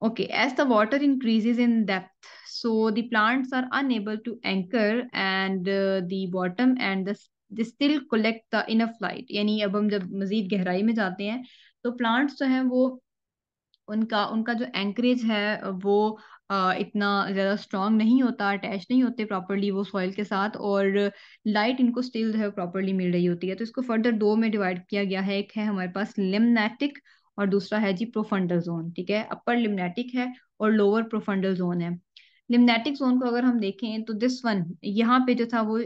Speaker 1: Okay, as the water increases in depth, so the plants are unable to anchor and uh, the bottom and the still collect the enough light यानी अब हम जब मजीद गहराई में जाते हैं तो plants जो हैं वो उनका उनका जो एंकरेज है वो आ, इतना ज़्यादा स्ट्रॉन्ग नहीं होता अटैच नहीं होते प्रॉपरली वो सॉइल के साथ और लाइट इनको स्टिल जो है प्रॉपरली मिल रही होती है तो इसको फर्दर दो में डिवाइड किया गया है एक है हमारे पास लिमनेटिक और दूसरा है जी प्रोफंडल जोन ठीक है अपर लिमनेटिक है और लोअर प्रोफंडल जोन है लिमनेटिक जोन को अगर हम देखें तो दिस वन यहाँ पे जो था वो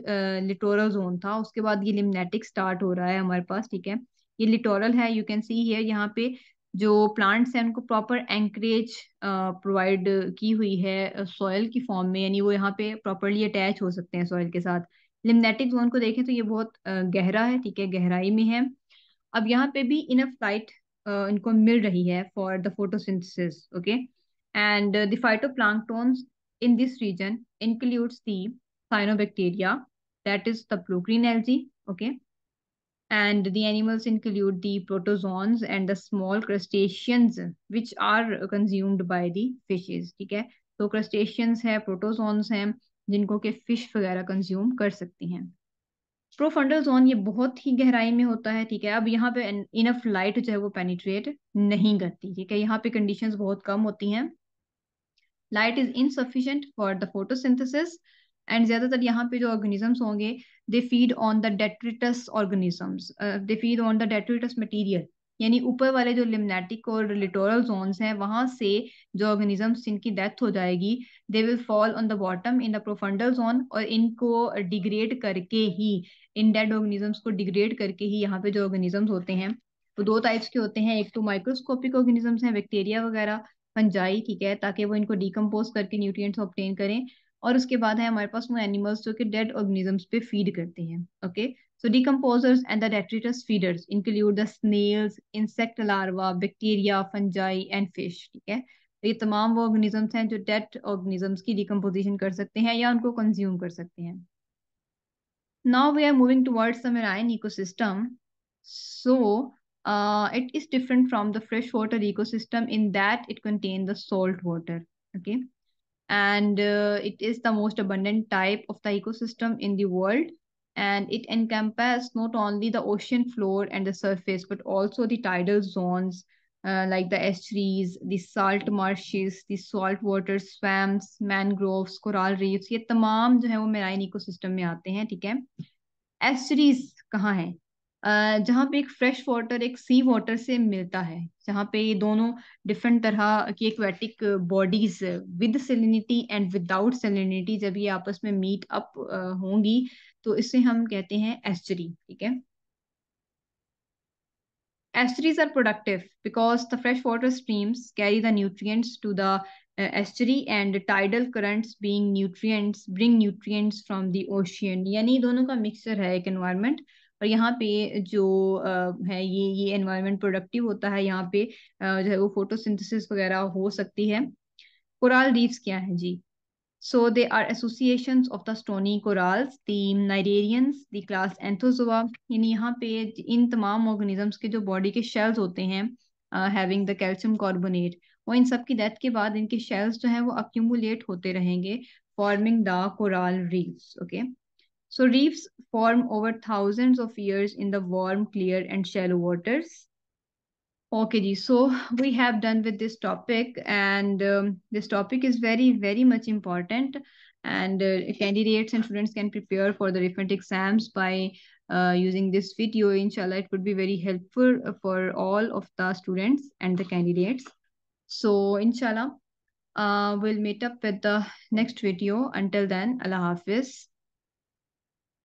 Speaker 1: लिटोरल जोन था उसके बाद ये लिमनेटिक स्टार्ट हो रहा है हमारे पास ठीक है ये लिटोरल है यू कैन सी हियर यहाँ पे जो प्लांट्स हैं उनको प्रॉपर एंकरेज प्रोवाइड की हुई है सॉयल की फॉर्म में यानी वो यहाँ पे प्रॉपरली अटैच हो सकते हैं सॉयल के साथ लिमनेटिक जोन को देखें तो ये बहुत गहरा है ठीक है गहराई में है अब यहाँ पे भी इनफ लाइट इनको मिल रही है for the photosynthesis okay and the phytoplanktons in this region includes the cyanobacteria, that is the blue-green algae, okay? And the animals include the protozoans and the small crustaceans, which are consumed by the fishes, ठीक है? तो crustaceans है, protozoans hai, jinko ke fish vagaira consume kar sakti hain. Profundal zone ये बहुत ही गहराई में होता है ठीक है अब यहाँ पे इनफ लाइट जो है वो पेनिट्रेट नहीं करती ठीक है यहाँ पे कंडीशंस बहुत कम होती हैं light is insufficient for the photosynthesis and ज्यादातर यहाँ पे जो ऑर्गेनिजम्स होंगे they feed on the detritus organisms they feed on the detritus material यानी ऊपर वाले जो लिमनेटिक और लिटोरल जोन्स हैं वहां से जो ऑर्गेनिजम्स जिनकी डेथ हो जाएगी they will fall on the bottom in the profundal zone और इनको डिग्रेड करके ही इन डेड ऑर्गेनिजम्स को डिग्रेड करके ही यहाँ पे जो ऑर्गेनिजम्स होते हैं वो दो टाइप्स के होते हैं एक तो माइक्रोस्कोपिक ऑर्गेनिजम्स हैं बैक्टीरिया वगैरह फंजाई ठीक है ताकि वो इनको डिकम्पोज करके न्यूट्रिएंट्स ऑप्टेन करें और उसके बाद है हमारे पास वो एनिमल्स जो कि डेड ऑर्गेनिजम्स पे फीड करते हैं okay so decomposers and the detritus feeders include the snails insect larva bacteria fungi and fish ठीक है तो ये तमाम वो ऑर्गेनिजम्स हैं जो डेड ऑर्गेनिजम्स की डिकम्पोजिशन कर सकते हैं या उनको कंज्यूम कर सकते हैं now we are moving towards the marine ecosystem so uh, it is different from the freshwater ecosystem in that it contains the salt water. Okay. And uh, it is the most abundant type of the ecosystem in the world. And it encompasses not only the ocean floor and the surface, but also the tidal zones uh, like the estuaries, the salt marshes, the saltwater swamps, mangroves, coral reefs. ये तमाम जो है वो marine ecosystem में आते हैं ठीक है एस्टरीज कहाँ है जहाँ पे एक फ्रेश वाटर एक सी वाटर से मिलता है जहाँ पे ये दोनों डिफरेंट तरह की aquatic bodies with salinity and without salinity जब ये आपस में मीट अप होंगी तो इसे हम कहते हैं एस्चरी ठीक है estuaries are productive because the fresh water streams carry the nutrients to the estuary and tidal currents being nutrients bring nutrients from the ocean यानी दोनों का मिक्सचर है एक एनवायरमेंट और यहाँ पे जो है ये ये एनवायरमेंट प्रोडक्टिव होता है यहाँ पे जो है वो फोटोसिंथेसिस वगैरह हो सकती है कोराल रीफ्स क्या है जी so they are association of the stony corals them cnidarians the Anthozoa यानी यहाँ पे इन तमाम ऑर्गेनिजम्स के जो बॉडी के शेल्स होते हैं हैविंग द कैल्शियम कार्बोनेट वो इन सब की डेथ के बाद इनके शेल्स जो हैं वो अक्यूमुलेट होते रहेंगे forming the coral reefs okay So reefs form over thousands of years in the warm, clear, and shallow waters. Okay, ji. so we have done with this topic and um, this topic is very, very much important and uh, candidates and students can prepare for the different exams by uh, using this video. Inshallah, it would be very helpful for all of the students and the candidates. So inshallah, uh, we'll meet up with the next video. Until then, Allah Hafiz.